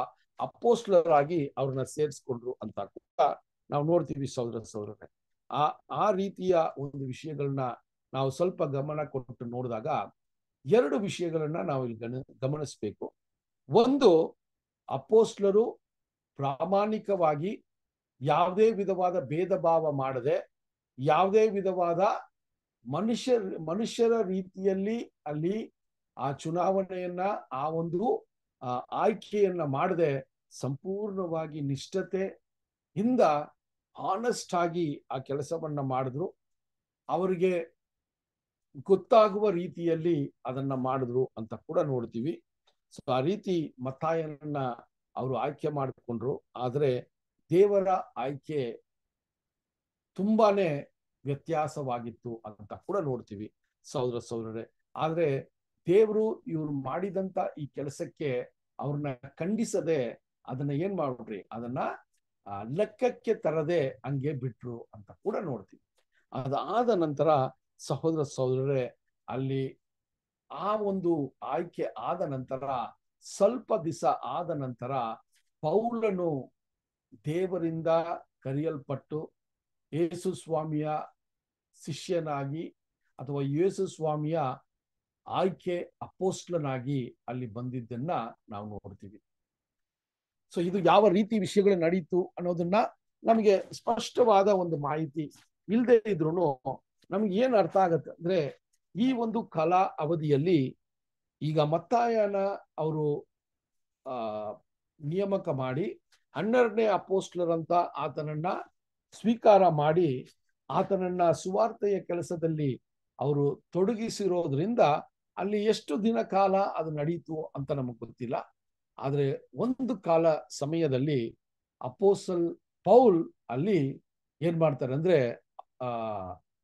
ಆಗಿ ಅವ್ರನ್ನ ಸೇರಿಸ್ಕೊಂಡ್ರು ಅಂತ ಕೂಡ ನಾವು ನೋಡ್ತೀವಿ ಸಹೋದರ ಸಹೋದರನೇ ಆ ಆ ರೀತಿಯ ಒಂದು ವಿಷಯಗಳನ್ನ ನಾವು ಸ್ವಲ್ಪ ಗಮನ ಕೊಟ್ಟು ನೋಡಿದಾಗ ಎರಡು ವಿಷಯಗಳನ್ನ ನಾವು ಇಲ್ಲಿ ಗಮನಿಸ್ಬೇಕು ಒಂದು ಅಪೋಸ್ಲರು ಪ್ರಾಮಾಣಿಕವಾಗಿ ಯಾವುದೇ ವಿಧವಾದ ಭೇದ ಭಾವ ಮಾಡದೆ ಯಾವುದೇ ವಿಧವಾದ ಮನುಷ್ಯ ಮನುಷ್ಯರ ರೀತಿಯಲ್ಲಿ ಅಲ್ಲಿ ಆ ಚುನಾವಣೆಯನ್ನ ಆ ಒಂದು ಆಯ್ಕೆಯನ್ನ ಮಾಡದೆ ಸಂಪೂರ್ಣವಾಗಿ ನಿಷ್ಠತೆ ಇಂದ ಆನೆಸ್ಟ್ ಆಗಿ ಆ ಕೆಲಸವನ್ನ ಮಾಡಿದ್ರು ಅವರಿಗೆ ಗೊತ್ತಾಗುವ ರೀತಿಯಲ್ಲಿ ಅದನ್ನ ಮಾಡಿದ್ರು ಅಂತ ಕೂಡ ನೋಡ್ತೀವಿ ಸೊ ಆ ರೀತಿ ಮತ್ತಾಯನನ್ನ ಅವರು ಆಯ್ಕೆ ಮಾಡಿಕೊಂಡ್ರು ಆದರೆ ದೇವರ ಆಯ್ಕೆ ತುಂಬಾನೇ ವ್ಯತ್ಯಾಸವಾಗಿತ್ತು ಅಂತ ಕೂಡ ನೋಡ್ತೀವಿ ಸಹೋದರ ಸಹೋದರರೇ ಆದ್ರೆ ದೇವರು ಇವ್ರು ಮಾಡಿದಂತ ಈ ಕೆಲಸಕ್ಕೆ ಅವ್ರನ್ನ ಖಂಡಿಸದೆ ಅದನ್ನ ಏನ್ ಮಾಡ್ರಿ ಅದನ್ನ ಲೆಕ್ಕಕ್ಕೆ ತರದೆ ಹಂಗೆ ಬಿಟ್ರು ಅಂತ ಕೂಡ ನೋಡ್ತೀವಿ ಅದಾದ ನಂತರ ಸಹೋದರ ಸಹೋದರರೇ ಅಲ್ಲಿ ಆ ಒಂದು ಆಯ್ಕೆ ಆದ ನಂತರ ಸ್ವಲ್ಪ ದಿವಸ ಆದ ನಂತರ ಪೌಲನು ದೇವರಿಂದ ಕರೆಯಲ್ಪಟ್ಟು ಯೇಸು ಸ್ವಾಮಿಯ ಶಿಷ್ಯನಾಗಿ ಅಥವಾ ಯೇಸು ಸ್ವಾಮಿಯ ಆಯ್ಕೆ ಅಪೋಸ್ಟ್ಲನಾಗಿ ಅಲ್ಲಿ ಬಂದಿದ್ದನ್ನ ನಾವು ನೋಡ್ತೀವಿ ಸೊ ಇದು ಯಾವ ರೀತಿ ವಿಷಯಗಳು ನಡೀತು ಅನ್ನೋದನ್ನ ನಮಗೆ ಸ್ಪಷ್ಟವಾದ ಒಂದು ಮಾಹಿತಿ ಇಲ್ಲದೆ ಇದ್ರು ನಮ್ಗೆ ಏನ್ ಅರ್ಥ ಆಗತ್ತೆ ಅಂದ್ರೆ ಈ ಒಂದು ಕಾಲ ಅವಧಿಯಲ್ಲಿ ಈಗ ಮತ್ತಾಯನ ಅವರು ನಿಯಮಕ ಮಾಡಿ ಹನ್ನೆರಡನೇ ಅಂತ ಆತನನ್ನ ಸ್ವೀಕಾರ ಮಾಡಿ ಆತನನ್ನ ಸುವಾರ್ತೆಯ ಕೆಲಸದಲ್ಲಿ ಅವರು ತೊಡಗಿಸಿರೋದ್ರಿಂದ ಅಲ್ಲಿ ಎಷ್ಟು ದಿನ ಕಾಲ ಅದು ನಡೀತು ಅಂತ ನಮಗೆ ಗೊತ್ತಿಲ್ಲ ಆದರೆ ಒಂದು ಕಾಲ ಸಮಯದಲ್ಲಿ ಅಪೋಸಲ್ ಪೌಲ್ ಅಲ್ಲಿ ಏನ್ ಮಾಡ್ತಾರೆ ಅಂದ್ರೆ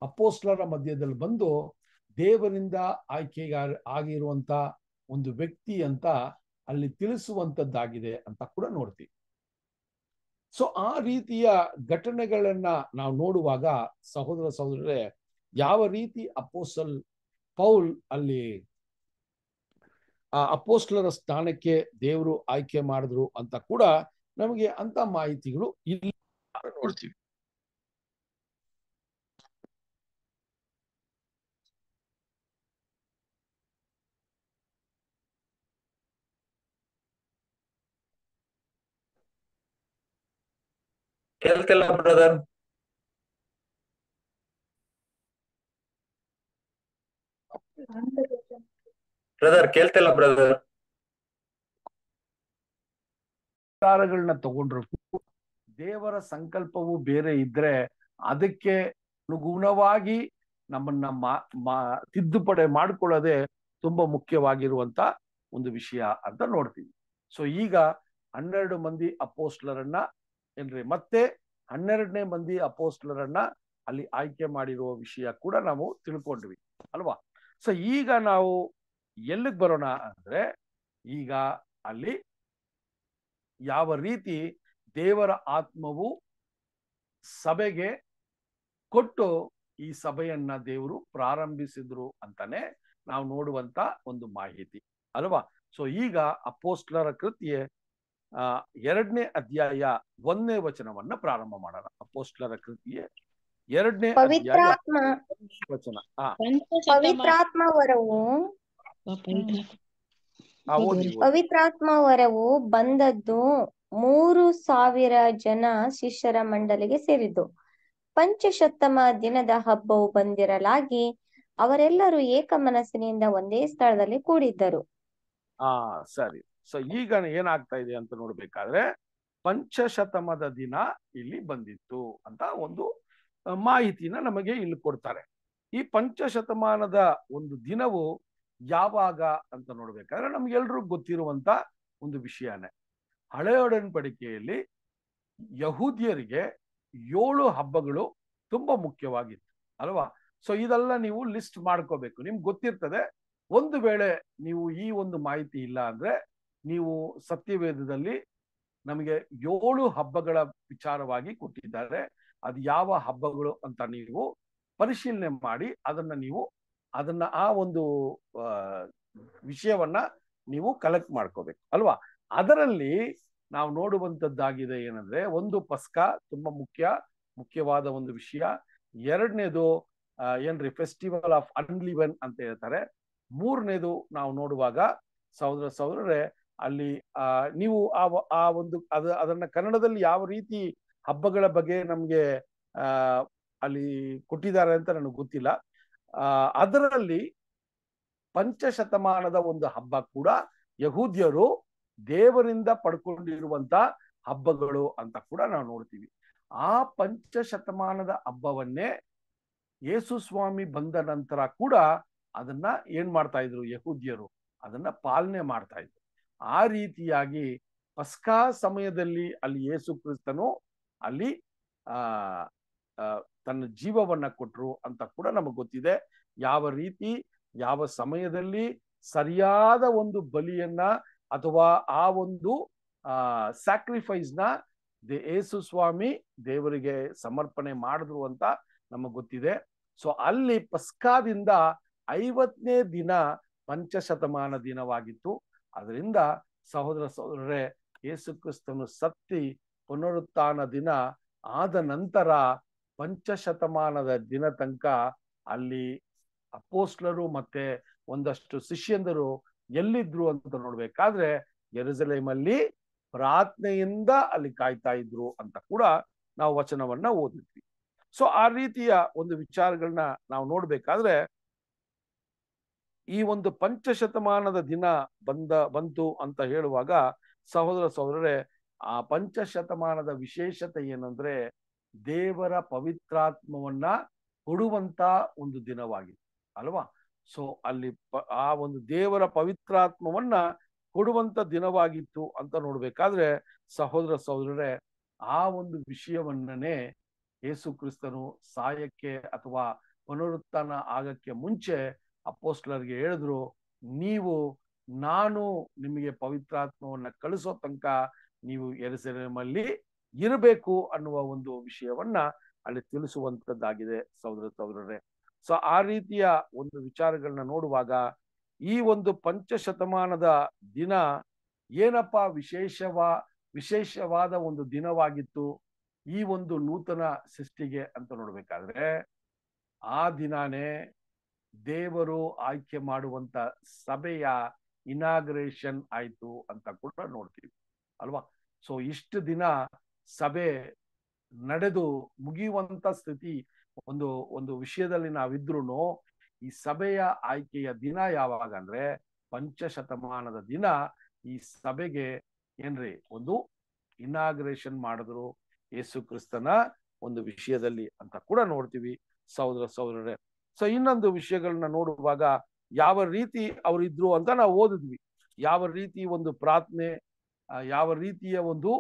ಅಪೋಸ್ಲರ ಮಧ್ಯದಲ್ಲಿ ಬಂದು ದೇವರಿಂದ ಆಯ್ಕೆಗಾರ ಆಗಿರುವಂತ ಒಂದು ವ್ಯಕ್ತಿ ಅಂತ ಅಲ್ಲಿ ತಿಳಿಸುವಂತದ್ದಾಗಿದೆ ಅಂತ ಕೂಡ ನೋಡ್ತೀವಿ ಸೊ ಆ ರೀತಿಯ ಘಟನೆಗಳನ್ನ ನಾವು ನೋಡುವಾಗ ಸಹೋದರ ಸಹೋದರರೇ ಯಾವ ರೀತಿ ಅಪೋಸಲ್ ಪೌಲ್ ಅಲ್ಲಿ ಆ ಅಪೋಸ್ಲರ ಸ್ಥಾನಕ್ಕೆ ದೇವರು ಆಯ್ಕೆ ಮಾಡಿದ್ರು ಅಂತ ಕೂಡ ನಮಗೆ ಅಂತ ಮಾಹಿತಿಗಳು ಇಲ್ಲಿ ನೋಡ್ತೀವಿ ಕೇಳ್ತಿಲ್ಲ ಬ್ರದರ್ ಬ್ರದರ್ ಕೇಳ್ತಿಲ್ಲ ಬ್ರದರ್ ಅಧಿಕಾರಗಳನ್ನ ತಗೊಂಡ್ರು ದೇವರ ಸಂಕಲ್ಪವು ಬೇರೆ ಇದ್ರೆ ಅದಕ್ಕೆ ಅನುಗುಣವಾಗಿ ನಮ್ಮನ್ನ ಮಾ ತಿದ್ದುಪಡೆ ಮಾಡಿಕೊಳ್ಳೋದೆ ತುಂಬಾ ಮುಖ್ಯವಾಗಿರುವಂತ ಒಂದು ವಿಷಯ ಅಂತ ನೋಡ್ತೀವಿ ಸೊ ಈಗ ಹನ್ನೆರಡು ಮಂದಿ ಅಪೋಸ್ಟ್ಲರನ್ನ ಏನ್ರಿ ಮತ್ತೆ ಹನ್ನೆರಡನೇ ಮಂದಿ ಅಪೋಸ್ಟ್ಲರನ್ನ ಅಲ್ಲಿ ಆಯ್ಕೆ ಮಾಡಿರುವ ವಿಷಯ ಕೂಡ ನಾವು ತಿಳ್ಕೊಂಡ್ವಿ ಅಲ್ವಾ ಸೊ ಈಗ ನಾವು ಎಲ್ಲಿಗ್ ಬರೋಣ ಅಂದ್ರೆ ಈಗ ಅಲ್ಲಿ ಯಾವ ರೀತಿ ದೇವರ ಆತ್ಮವು ಸಭೆಗೆ ಕೊಟ್ಟು ಈ ಸಭೆಯನ್ನ ದೇವರು ಪ್ರಾರಂಭಿಸಿದ್ರು ಅಂತಾನೆ ನಾವು ನೋಡುವಂತ ಒಂದು ಮಾಹಿತಿ ಅಲ್ವಾ ಸೊ ಈಗ ಅಪೋಸ್ಟ್ಲರ ಕೃತಿಯೇ ಎರಡನೇ ಅಧ್ಯಾಯ ಒಂದನೇ ವಚನವನ್ನ ಪ್ರಾರಂಭ ಮಾಡೋಣ ಅಪೋಸ್ಟ್ಲರ ಕೃತಿಯೇ ಎರಡನೇ ಪವಿತ್ರಾತ್ಮ ವಚನ ಪವಿತ್ರಾತ್ಮ ವರವು ಪವಿತ್ರಾತ್ಮ ವರವು ಬಂದದ್ದು ಮೂರು ಸಾವಿರ ಜನ ಶಿಷ್ಯರ ಮಂಡಳಿಗೆ ಸೇರಿದ್ದು ಪಂಚಶತ್ತಮ ದಿನದ ಹಬ್ಬವು ಬಂದಿರಲಾಗಿ ಅವರೆಲ್ಲರೂ ಏಕ ಮನಸ್ಸಿನಿಂದ ಒಂದೇ ಸ್ಥಳದಲ್ಲಿ ಕೂಡಿದ್ದರು ಆ ಸರಿ ಸೊ ಈಗ ಏನಾಗ್ತಾ ಇದೆ ಅಂತ ನೋಡ್ಬೇಕಾದ್ರೆ ಪಂಚಶತಮದ ದಿನ ಇಲ್ಲಿ ಬಂದಿತ್ತು ಅಂತ ಒಂದು ಮಾಹಿತಿನ ನಮಗೆ ಇಲ್ಲಿ ಕೊಡ್ತಾರೆ ಈ ಪಂಚಶತಮಾನದ ಒಂದು ದಿನವು ಯಾವಾಗ ಅಂತ ನೋಡ್ಬೇಕಾದ್ರೆ ನಮ್ಗೆಲ್ರಿಗೂ ಗೊತ್ತಿರುವಂತ ಒಂದು ವಿಷಯನೇ ಹಳೆ ಒಡನ್ಬಡಿಕೆಯಲ್ಲಿ ಯಹೂದಿಯರಿಗೆ ಏಳು ಹಬ್ಬಗಳು ತುಂಬಾ ಮುಖ್ಯವಾಗಿತ್ತು ಅಲ್ವಾ ಸೊ ಇದೆಲ್ಲ ನೀವು ಲಿಸ್ಟ್ ಮಾಡ್ಕೋಬೇಕು ನಿಮ್ಗೆ ಗೊತ್ತಿರ್ತದೆ ಒಂದು ವೇಳೆ ನೀವು ಈ ಒಂದು ಮಾಹಿತಿ ಇಲ್ಲ ಅಂದ್ರೆ ನೀವು ಸತ್ಯವೇದದಲ್ಲಿ ನಮಗೆ ಏಳು ಹಬ್ಬಗಳ ವಿಚಾರವಾಗಿ ಕೊಟ್ಟಿದ್ದಾರೆ ಅದು ಯಾವ ಹಬ್ಬಗಳು ಅಂತ ನೀವು ಪರಿಶೀಲನೆ ಮಾಡಿ ಅದನ್ನ ನೀವು ಅದನ್ನ ಆ ಒಂದು ವಿಷಯವನ್ನ ನೀವು ಕಲೆಕ್ಟ್ ಮಾಡ್ಕೋಬೇಕು ಅಲ್ವಾ ಅದರಲ್ಲಿ ನಾವು ನೋಡುವಂತದ್ದಾಗಿದೆ ಏನಂದ್ರೆ ಒಂದು ಪಸ್ಕ ತುಂಬಾ ಮುಖ್ಯ ಮುಖ್ಯವಾದ ಒಂದು ವಿಷಯ ಎರಡನೇದು ಏನ್ರಿ ಫೆಸ್ಟಿವಲ್ ಆಫ್ ಅನ್ಲಿವನ್ ಅಂತ ಹೇಳ್ತಾರೆ ಮೂರನೇದು ನಾವು ನೋಡುವಾಗ ಸಹೋದರ ಸಹೋದರರೇ ಅಲ್ಲಿ ಆ ನೀವು ಆ ಆ ಒಂದು ಅದ ಅದನ್ನ ಕನ್ನಡದಲ್ಲಿ ಯಾವ ರೀತಿ ಹಬ್ಬಗಳ ಬಗ್ಗೆ ನಮ್ಗೆ ಆ ಅಲ್ಲಿ ಕೊಟ್ಟಿದ್ದಾರೆ ಅಂತ ನನಗೆ ಗೊತ್ತಿಲ್ಲ ಆ ಅದರಲ್ಲಿ ಪಂಚಶತಮಾನದ ಒಂದು ಹಬ್ಬ ಕೂಡ ಯಹೂದ್ಯರು ದೇವರಿಂದ ಪಡ್ಕೊಂಡಿರುವಂತ ಹಬ್ಬಗಳು ಅಂತ ಕೂಡ ನಾವು ನೋಡ್ತೀವಿ ಆ ಪಂಚಶತಮಾನದ ಹಬ್ಬವನ್ನೇ ಯೇಸು ಸ್ವಾಮಿ ಬಂದ ನಂತರ ಕೂಡ ಅದನ್ನ ಏನ್ ಮಾಡ್ತಾ ಇದ್ರು ಯಹೂದ್ಯರು ಅದನ್ನ ಪಾಲನೆ ಮಾಡ್ತಾ ಇದ್ರು ಆ ರೀತಿಯಾಗಿ ಪಸ್ಕಾ ಸಮಯದಲ್ಲಿ ಅಲ್ಲಿ ಯೇಸು ಕ್ರಿಸ್ತನು ಅಲ್ಲಿ ಆ ತನ್ನ ಜೀವವನ್ನ ಕೊಟ್ರು ಅಂತ ಕೂಡ ನಮಗೆ ಗೊತ್ತಿದೆ ಯಾವ ರೀತಿ ಯಾವ ಸಮಯದಲ್ಲಿ ಸರಿಯಾದ ಒಂದು ಬಲಿಯನ್ನ ಅಥವಾ ಆ ಒಂದು ಆ ಸ್ಯಾಕ್ರಿಫೈಸ್ನ ದೇ ಯೇಸು ಸ್ವಾಮಿ ದೇವರಿಗೆ ಸಮರ್ಪಣೆ ಮಾಡಿದ್ರು ಅಂತ ನಮಗ್ ಗೊತ್ತಿದೆ ಸೊ ಅಲ್ಲಿ ಪಸ್ಕಾದಿಂದ ಐವತ್ತನೇ ದಿನ ಪಂಚಶತಮಾನ ದಿನವಾಗಿತ್ತು ಅದರಿಂದ ಸಹೋದರ ಸಹೋದರರೇ ಯೇಸು ಕ್ರಿಸ್ತನು ಸತ್ತಿ ಪುನರುತ್ಥಾನ ದಿನ ಆದ ನಂತರ ಪಂಚಶತಮಾನದ ದಿನ ತನಕ ಅಲ್ಲಿ ಅಪೋಸ್ಲರು ಮತ್ತೆ ಒಂದಷ್ಟು ಶಿಷ್ಯಂದರು ಎಲ್ಲಿದ್ರು ಅಂತ ನೋಡ್ಬೇಕಾದ್ರೆ ಎರುಸಲೇಮಲ್ಲಿ ಪ್ರಾರ್ಥನೆಯಿಂದ ಅಲ್ಲಿ ಕಾಯ್ತಾ ಇದ್ರು ಅಂತ ಕೂಡ ನಾವು ವಚನವನ್ನ ಓದಿದ್ವಿ ಸೊ ಆ ರೀತಿಯ ಒಂದು ವಿಚಾರಗಳನ್ನ ನಾವು ನೋಡ್ಬೇಕಾದ್ರೆ ಈ ಒಂದು ಪಂಚಶತಮಾನದ ದಿನ ಬಂದ ಬಂತು ಅಂತ ಹೇಳುವಾಗ ಸಹೋದರ ಸಹೋದರರೇ ಆ ಪಂಚಶತಮಾನದ ವಿಶೇಷತೆ ಏನಂದ್ರೆ ದೇವರ ಪವಿತ್ರಾತ್ಮವನ್ನ ಕೊಡುವಂತ ಒಂದು ದಿನವಾಗಿದೆ ಅಲ್ವಾ ಸೊ ಅಲ್ಲಿ ಆ ಒಂದು ದೇವರ ಪವಿತ್ರಾತ್ಮವನ್ನ ಕೊಡುವಂತ ದಿನವಾಗಿತ್ತು ಅಂತ ನೋಡ್ಬೇಕಾದ್ರೆ ಸಹೋದರ ಸಹೋದರರೇ ಆ ಒಂದು ವಿಷಯವನ್ನೇ ಯೇಸು ಕ್ರಿಸ್ತನು ಸಾಯಕ್ಕೆ ಅಥವಾ ಪುನರುತ್ಥಾನ ಆಗಕ್ಕೆ ಮುಂಚೆ ಅಪೋಸ್ಟ್ಲರ್ಗೆ ಹೇಳಿದ್ರು ನೀವು ನಾನು ನಿಮಗೆ ಪವಿತ್ರಾತ್ಮವನ್ನ ಕಳಿಸೋ ತನಕ ನೀವು ಎರಸಲಿ ಇರಬೇಕು ಅನ್ನುವ ಒಂದು ವಿಷಯವನ್ನ ಅಲ್ಲಿ ತಿಳಿಸುವಂತದ್ದಾಗಿದೆ ಸಹೋದರ ಸಹೋದರರೇ ಸೊ ಆ ರೀತಿಯ ಒಂದು ವಿಚಾರಗಳನ್ನ ನೋಡುವಾಗ ಈ ಒಂದು ಪಂಚಶತಮಾನದ ದಿನ ಏನಪ್ಪ ವಿಶೇಷವಾ ವಿಶೇಷವಾದ ಒಂದು ದಿನವಾಗಿತ್ತು ಈ ಒಂದು ನೂತನ ಸೃಷ್ಟಿಗೆ ಅಂತ ನೋಡ್ಬೇಕಾದ್ರೆ ಆ ದಿನಾನೇ ದೇವರು ಆಯ್ಕೆ ಮಾಡುವಂತ ಸಭೆಯ ಇನಾಗ್ರೇಷನ್ ಆಯ್ತು ಅಂತ ಕೂಡ ನೋಡ್ತೀವಿ ಅಲ್ವಾ ಸೊ ಇಷ್ಟು ದಿನ ಸಭೆ ನಡೆದು ಮುಗಿಯುವಂತ ಸ್ಥಿತಿ ಒಂದು ಒಂದು ವಿಷಯದಲ್ಲಿ ನಾವಿದ್ರು ಈ ಸಭೆಯ ಆಯ್ಕೆಯ ದಿನ ಯಾವಾಗ ಅಂದ್ರೆ ಪಂಚಶತಮಾನದ ದಿನ ಈ ಸಭೆಗೆ ಏನ್ರಿ ಒಂದು ಇನಾಗ್ರೇಷನ್ ಮಾಡಿದ್ರು ಯೇಸು ಕ್ರಿಸ್ತನ ಒಂದು ವಿಷಯದಲ್ಲಿ ಅಂತ ಕೂಡ ನೋಡ್ತೀವಿ ಸಹೋದರ ಸಹೋದರರೇ ಸೊ ಇನ್ನೊಂದು ವಿಷಯಗಳನ್ನ ನೋಡುವಾಗ ಯಾವ ರೀತಿ ಇದ್ರು ಅಂತ ನಾವು ಓದಿದ್ವಿ ಯಾವ ರೀತಿ ಒಂದು ಪ್ರಾರ್ಥನೆ ಯಾವ ರೀತಿಯ ಒಂದು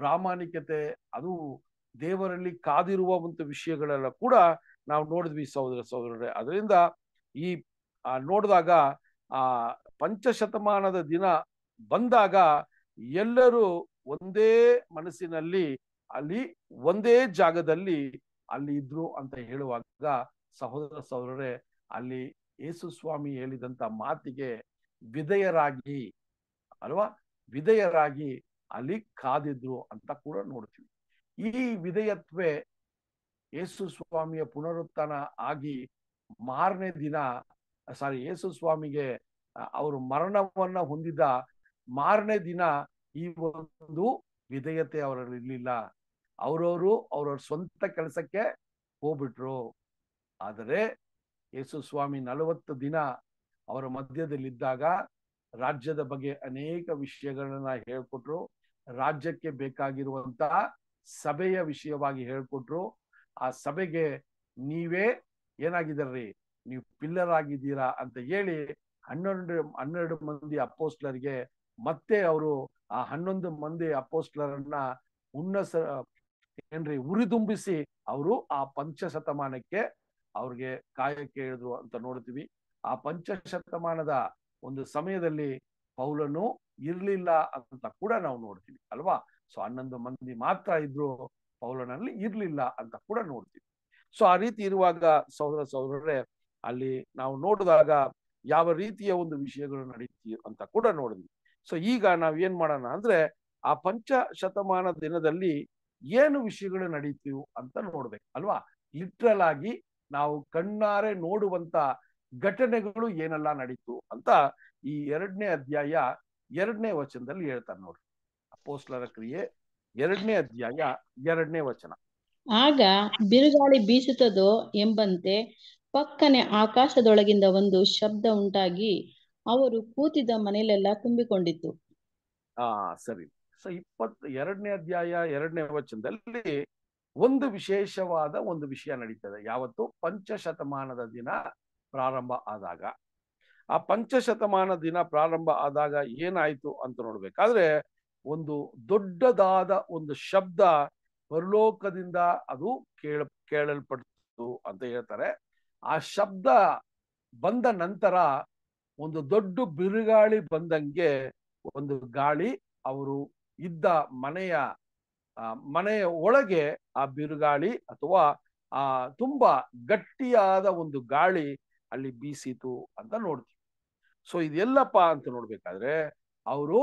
ಪ್ರಾಮಾಣಿಕತೆ ಅದು ದೇವರಲ್ಲಿ ಕಾದಿರುವ ಒಂದು ವಿಷಯಗಳೆಲ್ಲ ಕೂಡ ನಾವು ನೋಡಿದ್ವಿ ಸಹೋದರ ಸಹೋದರರೇ ಅದರಿಂದ ಈ ನೋಡಿದಾಗ ಆ ಪಂಚಶತಮಾನದ ದಿನ ಬಂದಾಗ ಎಲ್ಲರೂ ಒಂದೇ ಮನಸ್ಸಿನಲ್ಲಿ ಅಲ್ಲಿ ಒಂದೇ ಜಾಗದಲ್ಲಿ ಅಲ್ಲಿ ಇದ್ರು ಅಂತ ಹೇಳುವಾಗ ಸಹೋದರ ಸಹೋದರರೇ ಅಲ್ಲಿ ಯೇಸು ಸ್ವಾಮಿ ಹೇಳಿದಂತ ಮಾತಿಗೆ ವಿಧೇಯರಾಗಿ ಅಲ್ವಾ ವಿಧೇಯರಾಗಿ ಅಲ್ಲಿ ಕಾದಿದ್ರು ಅಂತ ಕೂಡ ನೋಡ್ತೀವಿ ಈ ವಿಧೇಯತ್ವೇ ಯೇಸು ಸ್ವಾಮಿಯ ಪುನರುತ್ಥಾನ ಆಗಿ ಮಾರನೇ ದಿನ ಸಾರಿ ಯೇಸು ಸ್ವಾಮಿಗೆ ಅವರು ಮರಣವನ್ನ ಹೊಂದಿದ ಮಾರನೇ ದಿನ ಈ ಒಂದು ವಿಧೇಯತೆ ಅವರಲ್ಲಿ ಇರ್ಲಿಲ್ಲ ಅವರವರು ಅವ್ರವ್ರ ಸ್ವಂತ ಕೆಲಸಕ್ಕೆ ಹೋಗ್ಬಿಟ್ರು ಆದರೆ ಯೇಸು ಸ್ವಾಮಿ ನಲವತ್ತು ದಿನ ಅವರ ಮಧ್ಯದಲ್ಲಿದ್ದಾಗ ರಾಜ್ಯದ ಬಗ್ಗೆ ಅನೇಕ ವಿಷಯಗಳನ್ನ ಹೇಳ್ಕೊಟ್ರು ರಾಜ್ಯಕ್ಕೆ ಬೇಕಾಗಿರುವಂತಹ ಸಭೆಯ ವಿಷಯವಾಗಿ ಹೇಳ್ಕೊಟ್ರು ಆ ಸಭೆಗೆ ನೀವೇ ಏನಾಗಿದ್ದಾರ್ರಿ ನೀವು ಪಿಲ್ಲರ್ ಆಗಿದ್ದೀರಾ ಅಂತ ಹೇಳಿ ಹನ್ನೊಂದು ಹನ್ನೆರಡು ಮಂದಿ ಅಪೋಸ್ಟ್ಲರ್ಗೆ ಮತ್ತೆ ಅವರು ಆ ಹನ್ನೊಂದು ಮಂದಿ ಅಪೋಸ್ಟ್ಲರನ್ನ ಉನ್ನಸ ಏನ್ರಿ ಉರಿದುಂಬಿಸಿ ಅವರು ಆ ಪಂಚಶತಮಾನಕ್ಕೆ ಅವ್ರಿಗೆ ಕಾಯಕ್ಕೆ ಹೇಳಿದ್ರು ಅಂತ ನೋಡ್ತೀವಿ ಆ ಪಂಚಶತಮಾನದ ಒಂದು ಸಮಯದಲ್ಲಿ ಪೌಲನು ಇರ್ಲಿಲ್ಲ ಅಂತ ಕೂಡ ನಾವು ನೋಡ್ತೀವಿ ಅಲ್ವಾ ಸೊ ಹನ್ನೊಂದು ಮಂದಿ ಮಾತ್ರ ಇದ್ರು ಪೌಲನಲ್ಲಿ ಇರ್ಲಿಲ್ಲ ಅಂತ ಕೂಡ ನೋಡ್ತೀವಿ ಸೊ ಆ ರೀತಿ ಇರುವಾಗ ಸಹೋದರ ಸಹೋದರರೇ ಅಲ್ಲಿ ನಾವು ನೋಡಿದಾಗ ಯಾವ ರೀತಿಯ ಒಂದು ವಿಷಯಗಳು ನಡೀತೀವಿ ಅಂತ ಕೂಡ ನೋಡಿದ್ವಿ ಸೊ ಈಗ ನಾವ್ ಏನ್ ಮಾಡೋಣ ಅಂದ್ರೆ ಆ ಪಂಚ ಶತಮಾನ ದಿನದಲ್ಲಿ ಏನು ವಿಷಯಗಳು ನಡೀತೀವಿ ಅಂತ ನೋಡ್ಬೇಕು ಅಲ್ವಾ ಲಿಟ್ರಲ್ ಆಗಿ ನಾವು ಕಣ್ಣಾರೆ ನೋಡುವಂತ ಘಟನೆಗಳು ಏನೆಲ್ಲ ನಡೀತು ಅಂತ ಈ ಎರಡನೇ ಅಧ್ಯಾಯ ಎರಡನೇ ವಚನದಲ್ಲಿ ಹೇಳ್ತಾರೆ ನೋಡ್ರಿ ಅಪೋಸ್ಲರ ಕ್ರಿಯೆ ಎರಡನೇ ಅಧ್ಯಾಯ ಎರಡನೇ ವಚನ ಆಗ ಬಿರುಗಾಳಿ ಬೀಸುತ್ತದೋ ಎಂಬಂತೆ ಪಕ್ಕನೆ ಆಕಾಶದೊಳಗಿಂದ ಒಂದು ಶಬ್ದ ಉಂಟಾಗಿ ಅವರು ಕೂತಿದ್ದ ಮನೆಯಲ್ಲೆಲ್ಲ ತುಂಬಿಕೊಂಡಿತ್ತು ಆ ಸರಿ ಸೊ ಇಪ್ಪತ್ ಎರಡನೇ ಅಧ್ಯಾಯ ಎರಡನೇ ವಚನದಲ್ಲಿ ಒಂದು ವಿಶೇಷವಾದ ಒಂದು ವಿಷಯ ನಡೀತದೆ ಯಾವತ್ತು ಪಂಚಶತಮಾನದ ದಿನ ಪ್ರಾರಂಭ ಆದಾಗ ಆ ಪಂಚಶತಮಾನ ದಿನ ಪ್ರಾರಂಭ ಆದಾಗ ಏನಾಯ್ತು ಅಂತ ನೋಡ್ಬೇಕಾದ್ರೆ ಒಂದು ದೊಡ್ಡದಾದ ಒಂದು ಶಬ್ದ ಪರಲೋಕದಿಂದ ಅದು ಕೇಳ ಕೇಳಲ್ಪಡ್ತು ಅಂತ ಹೇಳ್ತಾರೆ ಆ ಶಬ್ದ ಬಂದ ನಂತರ ಒಂದು ದೊಡ್ಡ ಬಿರುಗಾಳಿ ಬಂದಂಗೆ ಒಂದು ಗಾಳಿ ಅವರು ಇದ್ದ ಮನೆಯ ಮನೆಯ ಒಳಗೆ ಆ ಬಿರುಗಾಳಿ ಅಥವಾ ಆ ತುಂಬಾ ಗಟ್ಟಿಯಾದ ಒಂದು ಗಾಳಿ ಅಲ್ಲಿ ಬೀಸಿತು ಅಂತ ನೋಡ್ತೀವಿ ಸೊ ಇದೆಲ್ಲಪ್ಪ ಅಂತ ನೋಡ್ಬೇಕಾದ್ರೆ ಅವರು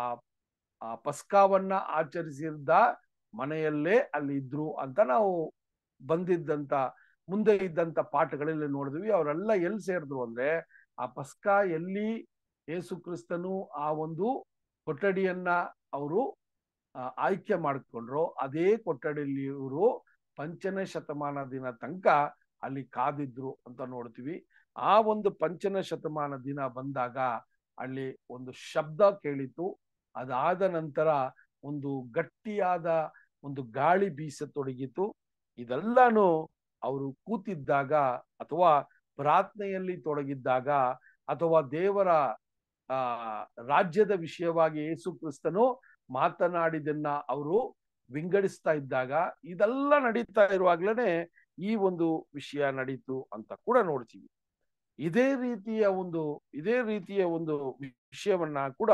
ಆ ಆ ಪಸ್ಕಾವನ್ನ ಆಚರಿಸಿದ್ದ ಮನೆಯಲ್ಲೇ ಅಲ್ಲಿ ಇದ್ರು ಅಂತ ನಾವು ಬಂದಿದ್ದಂತ ಮುಂದೆ ಇದ್ದಂತ ಪಾಠಗಳಲ್ಲಿ ನೋಡಿದ್ವಿ ಅವರೆಲ್ಲ ಎಲ್ಲಿ ಸೇರಿದ್ರು ಅಂದ್ರೆ ಆ ಪಸ್ಕಾ ಎಲ್ಲಿ ಯೇಸು ಕ್ರಿಸ್ತನು ಆ ಒಂದು ಕೊಠಡಿಯನ್ನ ಅವರು ಆಯ್ಕೆ ಮಾಡಿಕೊಂಡ್ರು ಅದೇ ಕೊಠಡಿಯಲ್ಲಿ ಇವರು ಪಂಚನೇ ಶತಮಾನ ದಿನ ತನಕ ಅಲ್ಲಿ ಕಾದಿದ್ರು ಅಂತ ನೋಡ್ತೀವಿ ಆ ಒಂದು ಪಂಚನ ಶತಮಾನ ದಿನ ಬಂದಾಗ ಅಲ್ಲಿ ಒಂದು ಶಬ್ದ ಕೇಳಿತು ಅದಾದ ನಂತರ ಒಂದು ಗಟ್ಟಿಯಾದ ಒಂದು ಗಾಳಿ ಬೀಸತೊಡಗಿತು ಇದೆಲ್ಲಾನು ಅವರು ಕೂತಿದ್ದಾಗ ಅಥವಾ ಪ್ರಾರ್ಥನೆಯಲ್ಲಿ ತೊಡಗಿದ್ದಾಗ ಅಥವಾ ದೇವರ ಆ ರಾಜ್ಯದ ವಿಷಯವಾಗಿ ಯೇಸು ಕ್ರಿಸ್ತನು ಮಾತನಾಡಿದನ್ನ ಅವರು ವಿಂಗಡಿಸ್ತಾ ಇದ್ದಾಗ ಇದೆಲ್ಲ ನಡೀತಾ ಇರುವಾಗ್ಲೇ ಈ ಒಂದು ವಿಷಯ ನಡೀತು ಅಂತ ಕೂಡ ನೋಡ್ತೀವಿ ಇದೇ ರೀತಿಯ ಒಂದು ಇದೇ ರೀತಿಯ ಒಂದು ವಿಷಯವನ್ನ ಕೂಡ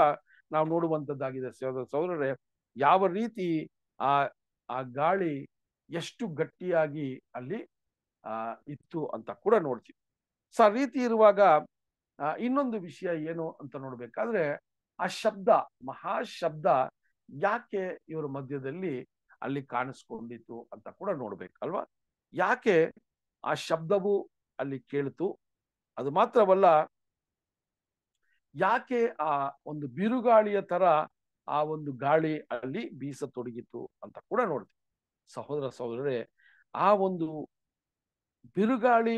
ನಾವು ನೋಡುವಂತದ್ದಾಗಿದೆ ಸಹೋದರ ಯಾವ ರೀತಿ ಆ ಆ ಗಾಳಿ ಎಷ್ಟು ಗಟ್ಟಿಯಾಗಿ ಅಲ್ಲಿ ಆ ಇತ್ತು ಅಂತ ಕೂಡ ನೋಡ್ತೀವಿ ಸೊ ಆ ರೀತಿ ಇರುವಾಗ ಇನ್ನೊಂದು ವಿಷಯ ಏನು ಅಂತ ನೋಡ್ಬೇಕಾದ್ರೆ ಆ ಶಬ್ದ ಮಹಾಶಬ್ದ ಯಾಕೆ ಇವರ ಮಧ್ಯದಲ್ಲಿ ಅಲ್ಲಿ ಕಾಣಿಸ್ಕೊಂಡಿತು ಅಂತ ಕೂಡ ನೋಡ್ಬೇಕಲ್ವಾ ಯಾಕೆ ಆ ಶಬ್ದವು ಅಲ್ಲಿ ಕೇಳ್ತು ಅದು ಮಾತ್ರವಲ್ಲ ಯಾಕೆ ಆ ಒಂದು ಬಿರುಗಾಳಿಯ ತರ ಆ ಒಂದು ಗಾಳಿ ಅಲ್ಲಿ ಬೀಸತೊಡಗಿತು ಅಂತ ಕೂಡ ನೋಡ್ತೀವಿ ಸಹೋದರ ಸಹೋದರರೇ ಆ ಒಂದು ಬಿರುಗಾಳಿ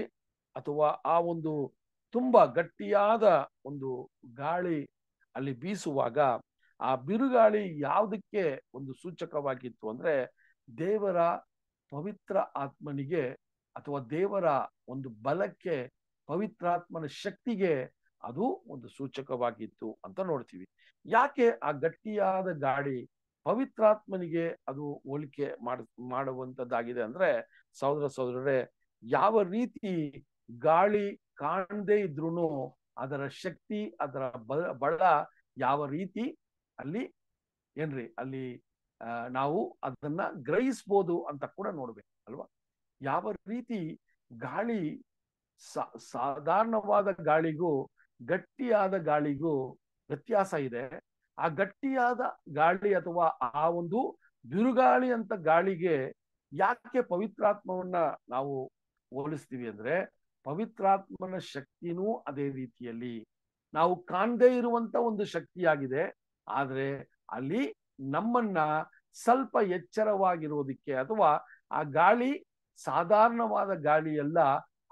ಅಥವಾ ಆ ಒಂದು ತುಂಬಾ ಗಟ್ಟಿಯಾದ ಒಂದು ಗಾಳಿ ಅಲ್ಲಿ ಬೀಸುವಾಗ ಆ ಬಿರುಗಾಳಿ ಯಾವುದಕ್ಕೆ ಒಂದು ಸೂಚಕವಾಗಿತ್ತು ಅಂದ್ರೆ ದೇವರ ಪವಿತ್ರ ಆತ್ಮನಿಗೆ ಅಥವಾ ದೇವರ ಒಂದು ಬಲಕ್ಕೆ ಪವಿತ್ರಾತ್ಮನ ಶಕ್ತಿಗೆ ಅದು ಒಂದು ಸೂಚಕವಾಗಿತ್ತು ಅಂತ ನೋಡ್ತೀವಿ ಯಾಕೆ ಆ ಗಟ್ಟಿಯಾದ ಗಾಳಿ ಪವಿತ್ರಾತ್ಮನಿಗೆ ಅದು ಹೋಲಿಕೆ ಮಾಡ ಮಾಡುವಂಥದ್ದಾಗಿದೆ ಅಂದ್ರೆ ಸಹೋದರ ಸಹೋದರರೇ ಯಾವ ರೀತಿ ಗಾಳಿ ಕಾಣದೇ ಇದ್ರೂ ಅದರ ಶಕ್ತಿ ಅದರ ಬಲ ಯಾವ ರೀತಿ ಅಲ್ಲಿ ಏನ್ರಿ ಅಲ್ಲಿ ನಾವು ಅದನ್ನ ಗ್ರಹಿಸ್ಬೋದು ಅಂತ ಕೂಡ ನೋಡ್ಬೇಕು ಅಲ್ವಾ ಯಾವ ರೀತಿ ಗಾಳಿ ಸಾಧಾರಣವಾದ ಗಾಳಿಗೂ ಗಟ್ಟಿಯಾದ ಗಾಳಿಗೂ ವ್ಯತ್ಯಾಸ ಇದೆ ಆ ಗಟ್ಟಿಯಾದ ಗಾಳಿ ಅಥವಾ ಆ ಒಂದು ಬಿರುಗಾಳಿ ಅಂತ ಗಾಳಿಗೆ ಯಾಕೆ ಪವಿತ್ರಾತ್ಮವನ್ನ ನಾವು ಹೋಲಿಸ್ತೀವಿ ಅಂದ್ರೆ ಪವಿತ್ರಾತ್ಮನ ಶಕ್ತಿನೂ ಅದೇ ರೀತಿಯಲ್ಲಿ ನಾವು ಕಾಣದೇ ಇರುವಂತ ಒಂದು ಶಕ್ತಿಯಾಗಿದೆ ಆದರೆ ಅಲ್ಲಿ ನಮ್ಮನ್ನ ಸ್ವಲ್ಪ ಎಚ್ಚರವಾಗಿರೋದಕ್ಕೆ ಅಥವಾ ಆ ಗಾಳಿ ಸಾಧಾರಣವಾದ ಗಾಳಿ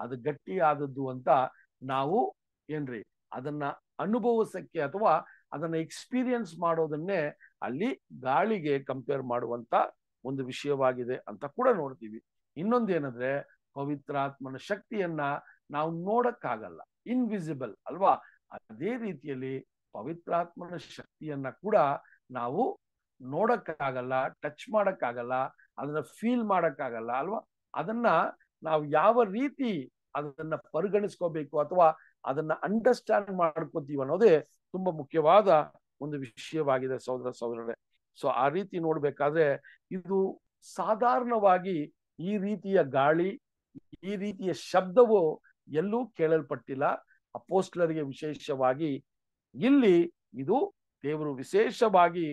ಅದು ಗಟ್ಟಿಯಾದದ್ದು ಅಂತ ನಾವು ಏನ್ರಿ ಅದನ್ನ ಅನುಭವಿಸಕ್ಕೆ ಅಥವಾ ಅದನ್ನ ಎಕ್ಸ್ಪೀರಿಯನ್ಸ್ ಮಾಡೋದನ್ನೇ ಅಲ್ಲಿ ಗಾಳಿಗೆ ಕಂಪೇರ್ ಮಾಡುವಂತ ಒಂದು ವಿಷಯವಾಗಿದೆ ಅಂತ ಕೂಡ ನೋಡ್ತೀವಿ ಇನ್ನೊಂದೇನಂದ್ರೆ ಪವಿತ್ರಾತ್ಮನ ಶಕ್ತಿಯನ್ನ ನಾವು ನೋಡಕ್ಕಾಗಲ್ಲ ಇನ್ವಿಸಿಬಲ್ ಅಲ್ವಾ ಅದೇ ರೀತಿಯಲ್ಲಿ ಪವಿತ್ರಾತ್ಮನ ಶಕ್ತಿಯನ್ನ ಕೂಡ ನಾವು ನೋಡಕ್ಕಾಗಲ್ಲ ಟಚ್ ಮಾಡಕ್ಕಾಗಲ್ಲ ಅದನ್ನ ಫೀಲ್ ಮಾಡಕ್ಕಾಗಲ್ಲ ಅಲ್ವಾ ಅದನ್ನ ನಾವು ಯಾವ ರೀತಿ ಅದನ್ನ ಪರಿಗಣಿಸ್ಕೋಬೇಕು ಅಥವಾ ಅದನ್ನ ಅಂಡರ್ಸ್ಟ್ಯಾಂಡ್ ಮಾಡ್ಕೋತೀವಿ ಅನ್ನೋದೇ ತುಂಬಾ ಮುಖ್ಯವಾದ ಒಂದು ವಿಷಯವಾಗಿದೆ ಸಹೋದರ ಸಹೋದರರೇ ಸೊ ಆ ರೀತಿ ನೋಡ್ಬೇಕಾದ್ರೆ ಇದು ಸಾಧಾರಣವಾಗಿ ಈ ರೀತಿಯ ಗಾಳಿ ಈ ರೀತಿಯ ಶಬ್ದವು ಎಲ್ಲೂ ಕೇಳಲ್ಪಟ್ಟಿಲ್ಲ ಅಪೋಸ್ಟ್ಲರಿಗೆ ವಿಶೇಷವಾಗಿ ಇಲ್ಲಿ ಇದು ದೇವರು ವಿಶೇಷವಾಗಿ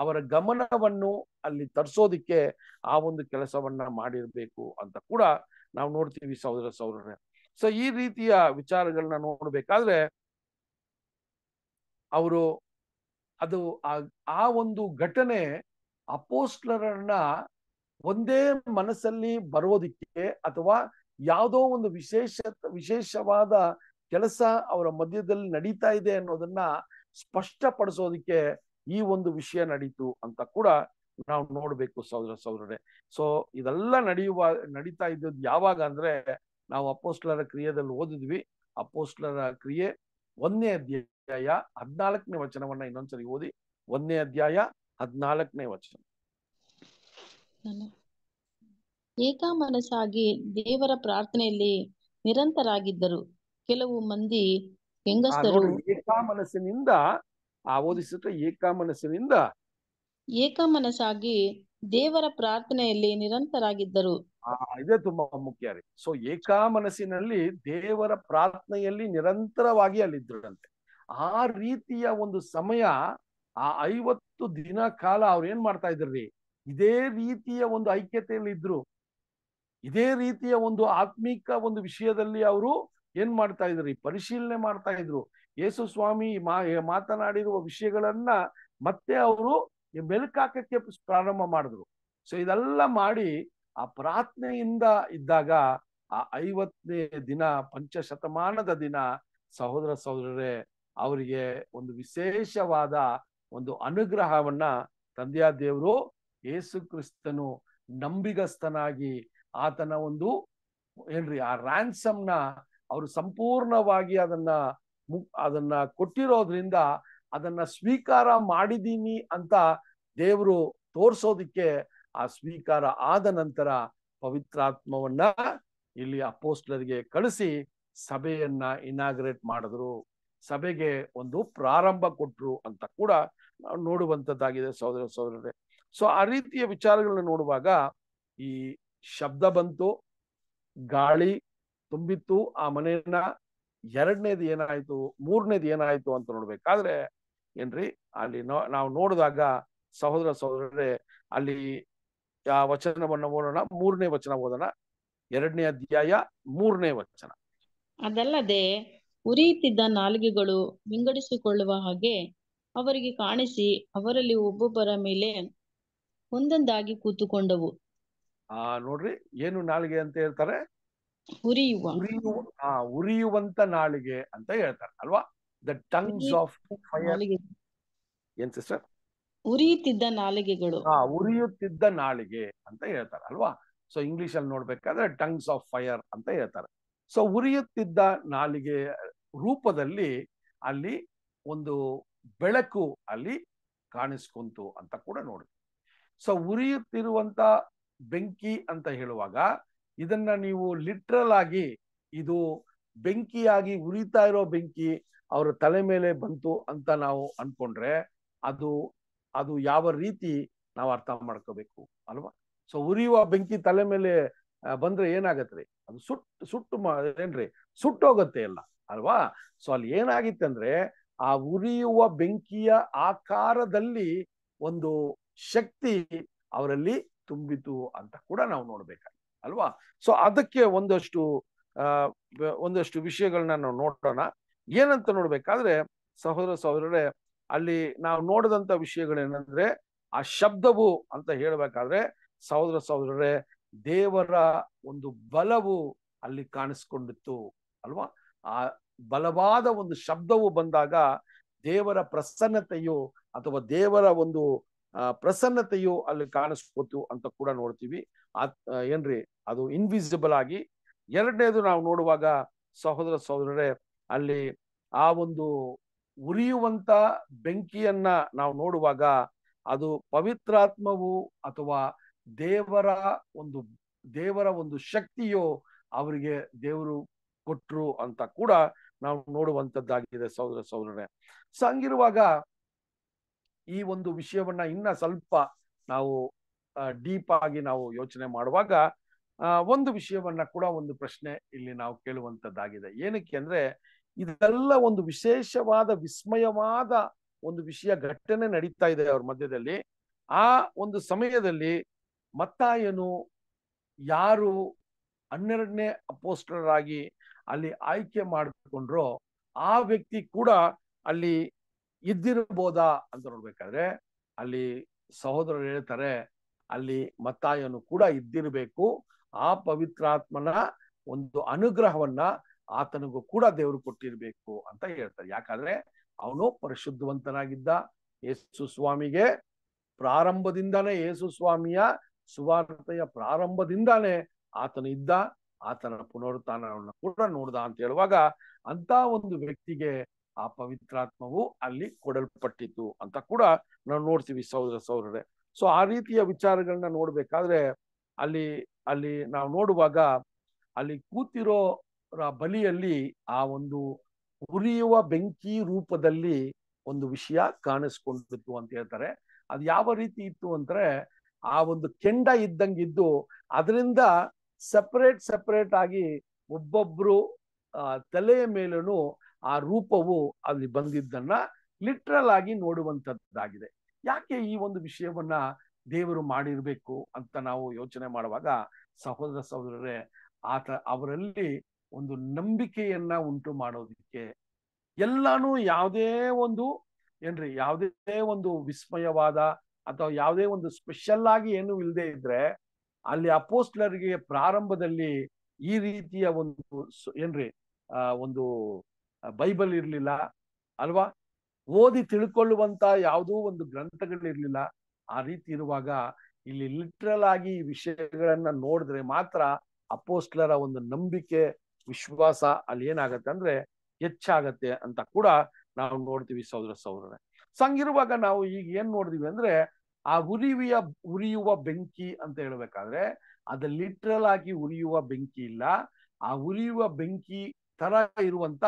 ಅವರ ಗಮನವನ್ನು ಅಲ್ಲಿ ತರಿಸೋದಿಕ್ಕೆ ಆ ಒಂದು ಕೆಲಸವನ್ನ ಮಾಡಿರ್ಬೇಕು ಅಂತ ಕೂಡ ನಾವು ನೋಡ್ತೀವಿ ಸಹೋದರ ಸೌರರೇ ಸೊ ಈ ರೀತಿಯ ವಿಚಾರಗಳನ್ನ ನೋಡಬೇಕಾದ್ರೆ ಅವರು ಅದು ಆ ಒಂದು ಘಟನೆ ಅಪೋಸ್ಟ್ಲರನ್ನ ಒಂದೇ ಮನಸ್ಸಲ್ಲಿ ಬರೋದಿಕ್ಕೆ ಅಥವಾ ಯಾವುದೋ ಒಂದು ವಿಶೇಷ ವಿಶೇಷವಾದ ಕೆಲಸ ಅವರ ಮಧ್ಯದಲ್ಲಿ ನಡೀತಾ ಇದೆ ಅನ್ನೋದನ್ನ ಸ್ಪಷ್ಟಪಡಿಸೋದಕ್ಕೆ ಈ ಒಂದು ವಿಷಯ ನಡೀತು ಅಂತ ಕೂಡ ನಾವು ನೋಡ್ಬೇಕು ಸಹೋದರ ಸಹೋದರರೇ ಸೊ ಇದೆಲ್ಲ ನಡೆಯುವ ನಡೀತಾ ಇದ್ದದ್ದು ಯಾವಾಗ ಅಂದ್ರೆ ನಾವು ಅಪೋಸ್ಟ್ಲರ ಕ್ರಿಯೆದಲ್ಲಿ ಓದಿದ್ವಿ ಅಪೋಸ್ಟ್ಲರ ಕ್ರಿಯೆ ಒಂದನೇ ಅಧ್ಯಾಯ ಹದಿನಾಲ್ಕನೇ ವಚನವನ್ನ ಇನ್ನೊಂದ್ಸರಿ ಓದಿ ಒಂದನೇ ಅಧ್ಯಾಯ ಹದಿನಾಲ್ಕನೇ ವಚನ ಏಕಾಮನಸಾಗಿ ಮನಸ್ಸಾಗಿ ದೇವರ ಪ್ರಾರ್ಥನೆಯಲ್ಲಿ ನಿರಂತರಾಗಿದ್ದರು ಕೆಲವು ಮಂದಿ ಹೆಂಗಸರು ಏಕಾ ಮನಸ್ಸಿನಿಂದ ಆ ಮನಸ್ಸಿನಿಂದ ಮನಸ್ಸಾಗಿ ದೇವರ ಪ್ರಾರ್ಥನೆಯಲ್ಲಿ ನಿರಂತರಾಗಿದ್ದರು ಇದೇ ತುಂಬಾ ಮುಖ್ಯ ರೀ ಸೊ ಏಕಾಮನಸ್ಸಿನಲ್ಲಿ ಮನಸ್ಸಿನಲ್ಲಿ ದೇವರ ಪ್ರಾರ್ಥನೆಯಲ್ಲಿ ನಿರಂತರವಾಗಿ ಅಲ್ಲಿದ್ದರಂತೆ ಆ ರೀತಿಯ ಒಂದು ಸಮಯ ಆ ಐವತ್ತು ದಿನ ಕಾಲ ಅವ್ರು ಏನ್ ಮಾಡ್ತಾ ಇದ್ರಿ ಇದೇ ರೀತಿಯ ಒಂದು ಐಕ್ಯತೆಯಲ್ಲಿ ಇದ್ರು ಇದೇ ರೀತಿಯ ಒಂದು ಆತ್ಮಿಕ ಒಂದು ವಿಷಯದಲ್ಲಿ ಅವರು ಏನ್ ಮಾಡ್ತಾ ಇದ್ರು ಈ ಪರಿಶೀಲನೆ ಮಾಡ್ತಾ ಇದ್ರು ಯೇಸು ಸ್ವಾಮಿ ಮಾತನಾಡಿರುವ ವಿಷಯಗಳನ್ನ ಮತ್ತೆ ಅವರು ಮೆಲುಕಾಕಕ್ಕೆ ಪ್ರಾರಂಭ ಮಾಡಿದ್ರು ಸೊ ಇದೆಲ್ಲ ಮಾಡಿ ಆ ಪ್ರಾರ್ಥನೆಯಿಂದ ಇದ್ದಾಗ ಆ ಐವತ್ತನೇ ದಿನ ಪಂಚಶತಮಾನದ ದಿನ ಸಹೋದರ ಸಹೋದರರೇ ಅವರಿಗೆ ಒಂದು ವಿಶೇಷವಾದ ಒಂದು ಅನುಗ್ರಹವನ್ನ ತಂದೆಯ ದೇವರು ಯೇಸು ಕ್ರಿಸ್ತನು ನಂಬಿಗಸ್ತನಾಗಿ ಆತನ ಒಂದು ಏನ್ರಿ ಆ ರ್ಯಾನ್ಸಮ್ನ ಅವರು ಸಂಪೂರ್ಣವಾಗಿ ಅದನ್ನ ಅದನ್ನ ಕೊಟ್ಟಿರೋದ್ರಿಂದ ಅದನ್ನ ಸ್ವೀಕಾರ ಮಾಡಿದೀನಿ ಅಂತ ದೇವರು ತೋರ್ಸೋದಿಕ್ಕೆ ಆ ಸ್ವೀಕಾರ ಆದ ನಂತರ ಪವಿತ್ರಾತ್ಮವನ್ನ ಇಲ್ಲಿ ಅಪೋಸ್ಟ್ಲರಿಗೆ ಕಳಿಸಿ ಸಭೆಯನ್ನ ಇನಾಗ್ರೇಟ್ ಮಾಡಿದ್ರು ಸಭೆಗೆ ಒಂದು ಪ್ರಾರಂಭ ಕೊಟ್ರು ಅಂತ ಕೂಡ ನಾವು ನೋಡುವಂಥದ್ದಾಗಿದೆ ಸಹೋದರ ಸಹೋದರರೇ ಸೊ ಆ ರೀತಿಯ ವಿಚಾರಗಳನ್ನ ನೋಡುವಾಗ ಈ ಶಬ್ದ ಬಂತು ಗಾಳಿ ತುಂಬಿತ್ತು ಆ ಮನೆಯನ್ನ ಎರಡನೇದು ಏನಾಯ್ತು ಮೂರನೇದು ಏನಾಯ್ತು ಅಂತ ನೋಡ್ಬೇಕಾದ್ರೆ ಏನ್ರಿ ಅಲ್ಲಿ ನಾವು ನೋಡಿದಾಗ ಸಹೋದರ ಸಹೋದರರೇ ಅಲ್ಲಿ ಆ ವಚನವನ್ನ ಓದೋಣ ಮೂರನೇ ವಚನ ಓದೋಣ ಎರಡನೇ ಅಧ್ಯಾಯ ಮೂರನೇ ವಚನ ಅದಲ್ಲದೆ ಉರಿಯುತ್ತಿದ್ದ ನಾಲಿಗೆಗಳು ವಿಂಗಡಿಸಿಕೊಳ್ಳುವ ಹಾಗೆ ಅವರಿಗೆ ಕಾಣಿಸಿ ಅವರಲ್ಲಿ ಒಬ್ಬೊಬ್ಬರ ಮೇಲೆ ಒಂದೊಂದಾಗಿ ಕೂತುಕೊಂಡವು ಆ ನೋಡ್ರಿ ಏನು ನಾಲಿಗೆ ಅಂತ ಹೇಳ್ತಾರೆ ಉರಿಯುವಂತ ನಾಳಿಗೆ ಅಂತ ಹೇಳ್ತಾರೆ ಅಲ್ವಾ ದ ಟಂಗ್ಸ್ ಆಫ್ ಫೈರ್ ಏನ್ ಸಿಸ್ಟರ್ ಉರಿಯುತ್ತಿದ್ದ ನಾಲಿಗೆಗಳು ಹಾ ಉರಿಯುತ್ತಿದ್ದ ನಾಳಿಗೆ ಅಂತ ಹೇಳ್ತಾರೆ ಅಲ್ವಾ ಸೊ ಇಂಗ್ಲಿಷ್ ಅಲ್ಲಿ ನೋಡ್ಬೇಕಾದ್ರೆ ಟಂಗ್ಸ್ ಆಫ್ ಫೈರ್ ಅಂತ ಹೇಳ್ತಾರೆ ಸೊ ಉರಿಯುತ್ತಿದ್ದ ನಾಲಿಗೆ ರೂಪದಲ್ಲಿ ಅಲ್ಲಿ ಒಂದು ಬೆಳಕು ಅಲ್ಲಿ ಕಾಣಿಸ್ಕೊಂತು ಅಂತ ಕೂಡ ನೋಡಿ ಸೊ ಉರಿಯುತ್ತಿರುವಂತ ಬೆಂಕಿ ಅಂತ ಹೇಳುವಾಗ ಇದನ್ನ ನೀವು ಲಿಟ್ರಲ್ ಆಗಿ ಇದು ಬೆಂಕಿಯಾಗಿ ಉರಿತಾ ಇರೋ ಬೆಂಕಿ ಅವರ ತಲೆ ಮೇಲೆ ಬಂತು ಅಂತ ನಾವು ಅನ್ಕೊಂಡ್ರೆ ಅದು ಅದು ಯಾವ ರೀತಿ ನಾವು ಅರ್ಥ ಮಾಡ್ಕೋಬೇಕು ಅಲ್ವಾ ಸೊ ಉರಿಯುವ ಬೆಂಕಿ ತಲೆ ಮೇಲೆ ಬಂದ್ರೆ ಏನಾಗತ್ತೆ ಅದು ಸುಟ್ಟು ಸುಟ್ಟು ಏನ್ರಿ ಸುಟ್ಟೋಗತ್ತೆ ಅಲ್ಲ ಅಲ್ವಾ ಸೊ ಅಲ್ಲಿ ಏನಾಗಿತ್ತಂದ್ರೆ ಆ ಉರಿಯುವ ಬೆಂಕಿಯ ಆಕಾರದಲ್ಲಿ ಒಂದು ಶಕ್ತಿ ಅವರಲ್ಲಿ ತುಂಬಿತು ಅಂತ ಕೂಡ ನಾವು ನೋಡ್ಬೇಕು ಅಲ್ವಾ ಸೊ ಅದಕ್ಕೆ ಒಂದಷ್ಟು ಒಂದಷ್ಟು ವಿಷಯಗಳನ್ನ ನಾವು ನೋಡೋಣ ಏನಂತ ನೋಡ್ಬೇಕಾದ್ರೆ ಸಹೋದರ ಸಹೋದರರೇ ಅಲ್ಲಿ ನಾವು ನೋಡದಂತ ವಿಷಯಗಳೇನಂದ್ರೆ ಆ ಶಬ್ದವು ಅಂತ ಹೇಳಬೇಕಾದ್ರೆ ಸಹೋದರ ಸಹೋದರರೇ ದೇವರ ಒಂದು ಬಲವು ಅಲ್ಲಿ ಕಾಣಿಸ್ಕೊಂಡಿತ್ತು ಅಲ್ವಾ ಆ ಬಲವಾದ ಒಂದು ಶಬ್ದವು ಬಂದಾಗ ದೇವರ ಪ್ರಸನ್ನತೆಯು ಅಥವಾ ದೇವರ ಒಂದು ಪ್ರಸನ್ನತೆಯು ಅಲ್ಲಿ ಕಾಣಿಸ್ಕೋತು ಅಂತ ಕೂಡ ನೋಡ್ತೀವಿ ಏನ್ರಿ ಅದು ಇನ್ವಿಸಿಬಲ್ ಆಗಿ ಎರಡನೇದು ನಾವು ನೋಡುವಾಗ ಸಹೋದರ ಸಹೋದರರೇ ಅಲ್ಲಿ ಆ ಒಂದು ಉರಿಯುವಂತ ಬೆಂಕಿಯನ್ನ ನಾವು ನೋಡುವಾಗ ಅದು ಪವಿತ್ರಾತ್ಮವು ಅಥವಾ ದೇವರ ಒಂದು ದೇವರ ಒಂದು ಶಕ್ತಿಯು ಅವರಿಗೆ ದೇವರು ಕೊಟ್ರು ಅಂತ ಕೂಡ ನಾವು ನೋಡುವಂತದ್ದಾಗಿದೆ ಸಹೋದರ ಸಹೋದರೇ ಸೊ ಹಂಗಿರುವಾಗ ಈ ಒಂದು ವಿಷಯವನ್ನ ಇನ್ನ ಸ್ವಲ್ಪ ನಾವು ಡೀಪ್ ಆಗಿ ನಾವು ಯೋಚನೆ ಮಾಡುವಾಗ ಒಂದು ವಿಷಯವನ್ನ ಕೂಡ ಒಂದು ಪ್ರಶ್ನೆ ಇಲ್ಲಿ ನಾವು ಕೇಳುವಂತದ್ದಾಗಿದೆ ಏನಕ್ಕೆ ಅಂದ್ರೆ ಇದೆಲ್ಲ ಒಂದು ವಿಶೇಷವಾದ ವಿಸ್ಮಯವಾದ ಒಂದು ವಿಷಯ ಘಟನೆ ನಡೀತಾ ಇದೆ ಅವ್ರ ಮಧ್ಯದಲ್ಲಿ ಆ ಒಂದು ಸಮಯದಲ್ಲಿ ಮತ್ತಾಯನು ಯಾರು ಹನ್ನೆರಡನೇ ಆಗಿ ಅಲ್ಲಿ ಆಯ್ಕೆ ಮಾಡಿಕೊಂಡ್ರೋ ಆ ವ್ಯಕ್ತಿ ಕೂಡ ಅಲ್ಲಿ ಇದ್ದಿರ್ಬೋದಾ ಅಂತ ನೋಡ್ಬೇಕಾದ್ರೆ ಅಲ್ಲಿ ಸಹೋದರರು ಹೇಳ್ತಾರೆ ಅಲ್ಲಿ ಮತ್ತಾಯನು ಕೂಡ ಇದ್ದಿರಬೇಕು ಆ ಪವಿತ್ರಾತ್ಮನ ಒಂದು ಅನುಗ್ರಹವನ್ನ ಆತನಿಗೂ ಕೂಡ ದೇವರು ಕೊಟ್ಟಿರ್ಬೇಕು ಅಂತ ಹೇಳ್ತಾರೆ ಯಾಕಂದ್ರೆ ಅವನು ಪರಿಶುದ್ಧವಂತನಾಗಿದ್ದ ಯೇಸು ಸ್ವಾಮಿಗೆ ಪ್ರಾರಂಭದಿಂದಾನೇ ಯೇಸು ಸ್ವಾಮಿಯ ಸುವಾರ್ತೆಯ ಪ್ರಾರಂಭದಿಂದಾನೇ ಆತನು ಇದ್ದ ಆತನ ಪುನರುತ್ಥಾನವನ್ನು ಕೂಡ ನೋಡ್ದ ಅಂತ ಹೇಳುವಾಗ ಅಂತ ಒಂದು ವ್ಯಕ್ತಿಗೆ ಆ ಪವಿತ್ರಾತ್ಮವು ಅಲ್ಲಿ ಕೊಡಲ್ಪಟ್ಟಿತ್ತು ಅಂತ ಕೂಡ ನಾವು ನೋಡ್ತೀವಿ ಸೌರ ಸೌರರೆ ಸೊ ಆ ರೀತಿಯ ವಿಚಾರಗಳನ್ನ ನೋಡ್ಬೇಕಾದ್ರೆ ಅಲ್ಲಿ ಅಲ್ಲಿ ನಾವು ನೋಡುವಾಗ ಅಲ್ಲಿ ಕೂತಿರೋ ಬಲಿಯಲ್ಲಿ ಆ ಒಂದು ಉರಿಯುವ ಬೆಂಕಿ ರೂಪದಲ್ಲಿ ಒಂದು ವಿಷಯ ಕಾಣಿಸ್ಕೊಂಡಿತ್ತು ಅಂತ ಹೇಳ್ತಾರೆ ಅದು ಯಾವ ರೀತಿ ಇತ್ತು ಅಂದ್ರೆ ಆ ಒಂದು ಕೆಂಡ ಇದ್ದಂಗಿದ್ದು ಅದರಿಂದ ಸಪರೇಟ್ ಸಪರೇಟ್ ಆಗಿ ಒಬ್ಬೊಬ್ರು ತಲೆಯ ಮೇಲೂ ಆ ರೂಪವು ಅಲ್ಲಿ ಬಂದಿದ್ದನ್ನ ಲಿಟ್ರಲ್ ಆಗಿ ನೋಡುವಂತದ್ದಾಗಿದೆ ಯಾಕೆ ಈ ಒಂದು ವಿಷಯವನ್ನ ದೇವರು ಮಾಡಿರ್ಬೇಕು ಅಂತ ನಾವು ಯೋಚನೆ ಮಾಡುವಾಗ ಸಹೋದರ ಸಹೋದರರೇ ಆತ ಅವರಲ್ಲಿ ಒಂದು ನಂಬಿಕೆಯನ್ನ ಉಂಟು ಮಾಡೋದಕ್ಕೆ ಎಲ್ಲಾನು ಯಾವುದೇ ಒಂದು ಏನ್ರಿ ಯಾವುದೇ ಒಂದು ವಿಸ್ಮಯವಾದ ಅಥವಾ ಯಾವುದೇ ಒಂದು ಸ್ಪೆಷಲ್ ಆಗಿ ಏನು ಇಲ್ಲದೆ ಇದ್ರೆ ಅಲ್ಲಿ ಅಪೋಸ್ಟ್ಲರ್ಗೆ ಪ್ರಾರಂಭದಲ್ಲಿ ಈ ರೀತಿಯ ಒಂದು ಏನ್ರಿ ಒಂದು ಬೈಬಲ್ ಇರಲಿಲ್ಲ ಅಲ್ವಾ ಓದಿ ತಿಳ್ಕೊಳ್ಳುವಂತ ಯಾವುದೋ ಒಂದು ಗ್ರಂಥಗಳಿರ್ಲಿಲ್ಲ ಆ ರೀತಿ ಇರುವಾಗ ಇಲ್ಲಿ ಲಿಟ್ರಲ್ ಆಗಿ ಈ ವಿಷಯಗಳನ್ನ ನೋಡಿದ್ರೆ ಮಾತ್ರ ಅಪೋಸ್ಟ್ಲರ ಒಂದು ನಂಬಿಕೆ ವಿಶ್ವಾಸ ಅಲ್ಲಿ ಏನಾಗತ್ತೆ ಅಂದ್ರೆ ಹೆಚ್ಚಾಗತ್ತೆ ಅಂತ ಕೂಡ ನಾವು ನೋಡ್ತೀವಿ ಸಹೋದರ ಸಹೋದರ ಸಂಗಿರುವಾಗ ನಾವು ಈಗ ಏನ್ ನೋಡ್ತೀವಿ ಅಂದ್ರೆ ಆ ಉರಿವಿಯ ಉರಿಯುವ ಬೆಂಕಿ ಅಂತ ಹೇಳ್ಬೇಕಾದ್ರೆ ಅದು ಲಿಟ್ರಲ್ ಆಗಿ ಉರಿಯುವ ಬೆಂಕಿ ಇಲ್ಲ ಆ ಉರಿಯುವ ಬೆಂಕಿ ತರ ಇರುವಂತ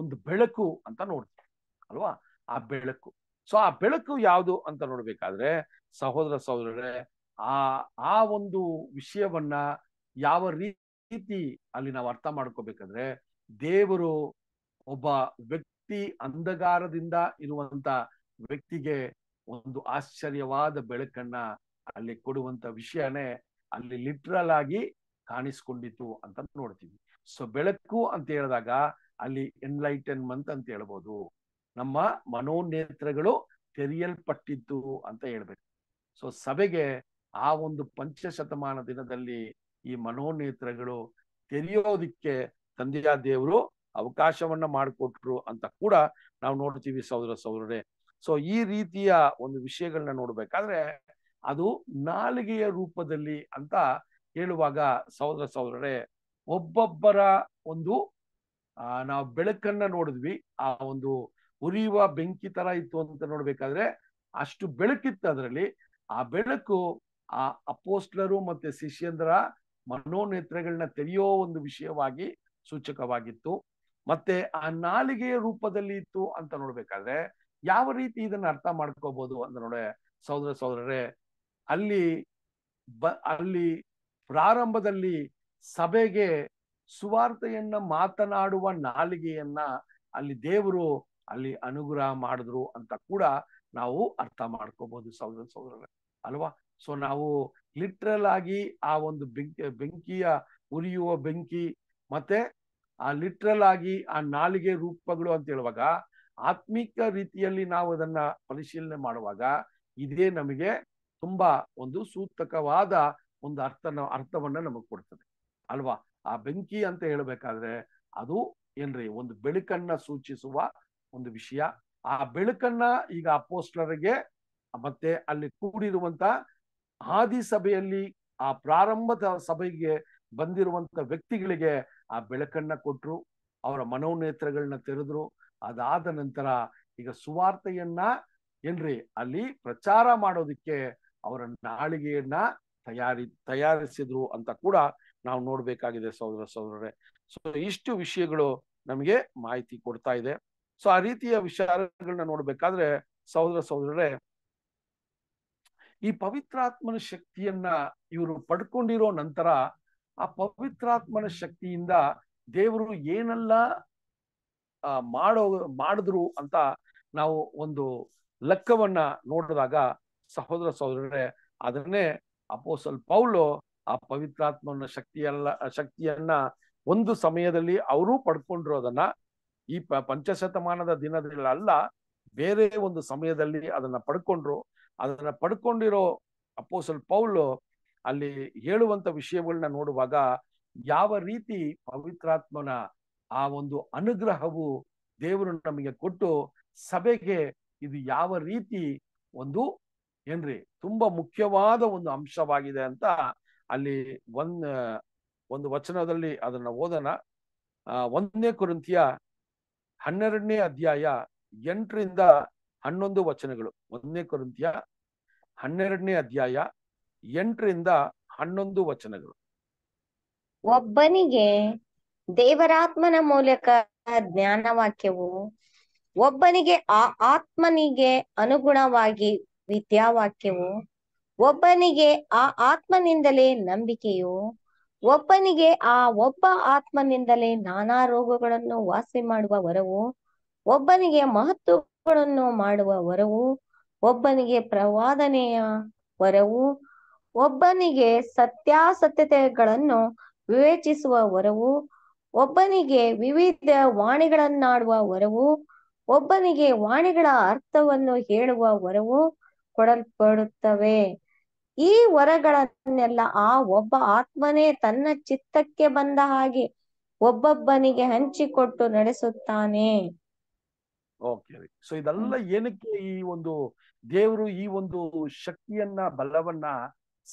ಒಂದು ಬೆಳಕು ಅಂತ ನೋಡ್ತೀವಿ ಅಲ್ವಾ ಆ ಬೆಳಕು ಸೊ ಆ ಬೆಳಕು ಯಾವುದು ಅಂತ ನೋಡ್ಬೇಕಾದ್ರೆ ಸಹೋದರ ಸಹೋದರರೇ ಆ ಆ ಒಂದು ವಿಷಯವನ್ನ ಯಾವ ರೀತಿ ಅಲ್ಲಿ ನಾವು ಅರ್ಥ ಮಾಡ್ಕೋಬೇಕಂದ್ರೆ ದೇವರು ಒಬ್ಬ ವ್ಯಕ್ತಿ ಅಂಧಗಾರದಿಂದ ಇರುವಂತ ವ್ಯಕ್ತಿಗೆ ಒಂದು ಆಶ್ಚರ್ಯವಾದ ಬೆಳಕನ್ನ ಅಲ್ಲಿ ಕೊಡುವಂತ ವಿಷಯನೇ ಅಲ್ಲಿ ಲಿಟ್ರಲ್ ಆಗಿ ಕಾಣಿಸ್ಕೊಂಡಿತ್ತು ಅಂತ ನೋಡ್ತೀವಿ ಸೊ ಬೆಳಕು ಅಂತ ಹೇಳಿದಾಗ ಅಲ್ಲಿ ಎನ್ಲೈಟನ್ಮೆಂಟ್ ಅಂತ ಹೇಳ್ಬೋದು ನಮ್ಮ ಮನೋನೇತ್ರಗಳು ತೆರೆಯಲ್ಪಟ್ಟಿದ್ದು ಅಂತ ಹೇಳ್ಬೇಕು ಸೊ ಸಭೆಗೆ ಆ ಒಂದು ಪಂಚಶತಮಾನ ದಿನದಲ್ಲಿ ಈ ಮನೋನೇತ್ರಗಳು ತೆರೆಯೋದಿಕ್ಕೆ ತಂದೆಯ ದೇವರು ಅವಕಾಶವನ್ನ ಮಾಡಿಕೊಟ್ರು ಅಂತ ಕೂಡ ನಾವು ನೋಡ್ತೀವಿ ಸಹೋದರ ಸಹೋದರರೇ ಸೊ ಈ ರೀತಿಯ ಒಂದು ವಿಷಯಗಳನ್ನ ನೋಡ್ಬೇಕಾದ್ರೆ ಅದು ನಾಲಿಗೆಯ ರೂಪದಲ್ಲಿ ಅಂತ ಹೇಳುವಾಗ ಸಹೋದರ ಸೌದರೇ ಒಬ್ಬೊಬ್ಬರ ಒಂದು ಆ ನಾವು ಬೆಳಕನ್ನ ನೋಡಿದ್ವಿ ಆ ಒಂದು ಉರಿಯುವ ಬೆಂಕಿ ತರ ಇತ್ತು ಅಂತ ನೋಡ್ಬೇಕಾದ್ರೆ ಅಷ್ಟು ಬೆಳಕಿತ್ತು ಅದರಲ್ಲಿ ಆ ಬೆಳಕು ಆ ಅಪೋಸ್ಟ್ಲರು ಮತ್ತೆ ಶಿಷ್ಯಂದ್ರ ಮನೋನೇತ್ರಗಳನ್ನ ತೆರೆಯೋ ಒಂದು ವಿಷಯವಾಗಿ ಸೂಚಕವಾಗಿತ್ತು ಮತ್ತೆ ಆ ನಾಲಿಗೆಯ ರೂಪದಲ್ಲಿ ಇತ್ತು ಅಂತ ನೋಡ್ಬೇಕಾದ್ರೆ ಯಾವ ರೀತಿ ಇದನ್ನ ಅರ್ಥ ಮಾಡ್ಕೋಬಹುದು ಅಂತ ನೋಡ್ರೆ ಸಹೋದರ ಸಹೋದರರೇ ಅಲ್ಲಿ ಬ ಅಲ್ಲಿ ಪ್ರಾರಂಭದಲ್ಲಿ ಸಭೆಗೆ ಸುವಾರ್ತೆಯನ್ನ ಮಾತನಾಡುವ ನಾಲಿಗೆಯನ್ನ ಅಲ್ಲಿ ದೇವರು ಅಲ್ಲಿ ಅನುಗ್ರಹ ಮಾಡಿದ್ರು ಅಂತ ಕೂಡ ನಾವು ಅರ್ಥ ಮಾಡ್ಕೋಬಹುದು ಸಹೋದರ ಸಹೋದರ ಅಲ್ವಾ ಸೊ ನಾವು ಲಿಟ್ರಲ್ ಆಗಿ ಆ ಒಂದು ಬೆಂಕಿ ಬೆಂಕಿಯ ಉರಿಯುವ ಬೆಂಕಿ ಮತ್ತೆ ಆ ಲಿಟ್ರಲ್ ಆಗಿ ಆ ನಾಲಿಗೆ ರೂಪಗಳು ಅಂತ ಹೇಳುವಾಗ ಆತ್ಮಿಕ ರೀತಿಯಲ್ಲಿ ನಾವು ಅದನ್ನ ಪರಿಶೀಲನೆ ಮಾಡುವಾಗ ಇದೇ ನಮಗೆ ತುಂಬಾ ಒಂದು ಸೂತಕವಾದ ಒಂದು ಅರ್ಥನ ಅರ್ಥವನ್ನ ನಮಗ್ ಕೊಡ್ತದೆ ಅಲ್ವಾ ಆ ಬೆಂಕಿ ಅಂತ ಹೇಳಬೇಕಾದ್ರೆ ಅದು ಏನ್ರಿ ಒಂದು ಬೆಳಕನ್ನ ಸೂಚಿಸುವ ಒಂದು ವಿಷಯ ಆ ಬೆಳಕನ್ನ ಈಗ ಆ ಪೋಸ್ಟರ್ಗೆ ಮತ್ತೆ ಅಲ್ಲಿ ಕೂಡಿರುವಂತ ಆದಿ ಸಭೆಯಲ್ಲಿ ಆ ಪ್ರಾರಂಭದ ಸಭೆಗೆ ಬಂದಿರುವಂತ ವ್ಯಕ್ತಿಗಳಿಗೆ ಆ ಬೆಳಕನ್ನ ಕೊಟ್ರು ಅವರ ಮನೋನೇತ್ರಗಳನ್ನ ತೆರೆದ್ರು ಅದಾದ ನಂತರ ಈಗ ಸುವಾರ್ತೆಯನ್ನ ಏನ್ರಿ ಅಲ್ಲಿ ಪ್ರಚಾರ ಮಾಡೋದಿಕ್ಕೆ ಅವರ ನಾಳಿಗೆಯನ್ನ ತಯಾರಿ ತಯಾರಿಸಿದ್ರು ಅಂತ ಕೂಡ ನಾವು ನೋಡ್ಬೇಕಾಗಿದೆ ಸಹೋದರ ಸಹೋದರರೇ ಸೊ ಇಷ್ಟು ವಿಷಯಗಳು ನಮಗೆ ಮಾಹಿತಿ ಕೊಡ್ತಾ ಇದೆ ಸೊ ಆ ರೀತಿಯ ವಿಚಾರಗಳನ್ನ ನೋಡ್ಬೇಕಾದ್ರೆ ಸಹೋದರ ಸಹೋದರರೇ ಈ ಪವಿತ್ರಾತ್ಮನ ಶಕ್ತಿಯನ್ನ ಇವರು ಪಡ್ಕೊಂಡಿರೋ ನಂತರ ಆ ಪವಿತ್ರಾತ್ಮನ ಶಕ್ತಿಯಿಂದ ದೇವರು ಏನೆಲ್ಲ ಮಾಡೋ ಮಾಡಿದ್ರು ಅಂತ ನಾವು ಒಂದು ಲೆಕ್ಕವನ್ನ ನೋಡಿದಾಗ ಸಹೋದರ ಸಹೋದರರೇ ಅದನ್ನೇ ಅಪೋಸಲ್ ಪೌಲು ಆ ಪವಿತ್ರಾತ್ಮನ ಶಕ್ತಿಯಲ್ಲ ಶಕ್ತಿಯನ್ನ ಒಂದು ಸಮಯದಲ್ಲಿ ಅವರೂ ಅದನ್ನ ಈ ಪಂಚಶತಮಾನದ ದಿನದಲ್ಲಿ ಅಲ್ಲ ಬೇರೆ ಒಂದು ಸಮಯದಲ್ಲಿ ಅದನ್ನ ಪಡ್ಕೊಂಡ್ರು ಅದನ್ನ ಪಡ್ಕೊಂಡಿರೋ ಅಪೋಸಲ್ ಪೌಲು ಅಲ್ಲಿ ಹೇಳುವಂತ ವಿಷಯಗಳನ್ನ ನೋಡುವಾಗ ಯಾವ ರೀತಿ ಪವಿತ್ರಾತ್ಮನ ಆ ಒಂದು ಅನುಗ್ರಹವು ದೇವರು ನಮಗೆ ಕೊಟ್ಟು ಸಭೆಗೆ ಇದು ಯಾವ ರೀತಿ ಒಂದು ಏನ್ರಿ ತುಂಬಾ ಮುಖ್ಯವಾದ ಒಂದು ಅಂಶವಾಗಿದೆ ಅಂತ ಅಲ್ಲಿ ಒಂದ್ ಒಂದು ವಚನದಲ್ಲಿ ಅದನ್ನ ಓದೋಣ ಒಂದನೇ ಕುರಿತಿಯ ಹನ್ನೆರಡನೇ ಅಧ್ಯಾಯ ಎಂಟರಿಂದ ಹನ್ನೊಂದು ವಚನಗಳು ಒಂದನೇ ಕುರಿತಿಯ ಹನ್ನೆರಡನೇ ಅಧ್ಯಾಯ ಎಂಟರಿಂದ ಹನ್ನೊಂದು ವಚನಗಳು ಒಬ್ಬನಿಗೆ ದೇವರಾತ್ಮನ ಮೂಲಕ ಜ್ಞಾನವಾಕ್ಯವು ಒಬ್ಬನಿಗೆ ಆ ಆತ್ಮನಿಗೆ ಅನುಗುಣವಾಗಿ ವಿದ್ಯಾವಾಕ್ಯವು ಒಬ್ಬನಿಗೆ ಆ ಆತ್ಮನಿಂದಲೇ ನಂಬಿಕೆಯು ಒಬ್ಬನಿಗೆ ಆ ಒಬ್ಬ ಆತ್ಮನಿಂದಲೇ ನಾನಾ ರೋಗಗಳನ್ನು ವಾಸಿ ಮಾಡುವ ವರವು ಒಬ್ಬನಿಗೆ ಮಹತ್ವಗಳನ್ನು ಮಾಡುವ ವರವು ಒಬ್ಬನಿಗೆ ಪ್ರವಾದನೆಯ ವರವು ಒಬ್ಬನಿಗೆ ಸತ್ಯಾಸತ್ಯತೆಗಳನ್ನು ವಿವೇಚಿಸುವ ವರವು ಒಬ್ಬನಿಗೆ ವಿವಿಧ ವಾಣಿಗಳನ್ನಾಡುವ ವರವು ಒಬ್ಬನಿಗೆ ವಾಣಿಗಳ ಅರ್ಥವನ್ನು ಹೇಳುವ ವರವು ಕೊಡಲ್ಪಡುತ್ತವೆ ಈ ವರಗಳನ್ನೆಲ್ಲ ಆ ಒಬ್ಬ ಆತ್ಮನೇ ತನ್ನ ಚಿತ್ತಕ್ಕೆ ಬಂದ ಹಾಗೆ ಒಬ್ಬೊಬ್ಬನಿಗೆ ಹಂಚಿಕೊಟ್ಟು ನಡೆಸುತ್ತಾನೆ ಓಕೆ ಸೊ ಇದೆಲ್ಲ ಏನಕ್ಕೆ ಈ ಒಂದು ದೇವರು ಈ ಒಂದು ಶಕ್ತಿಯನ್ನ ಬಲವನ್ನ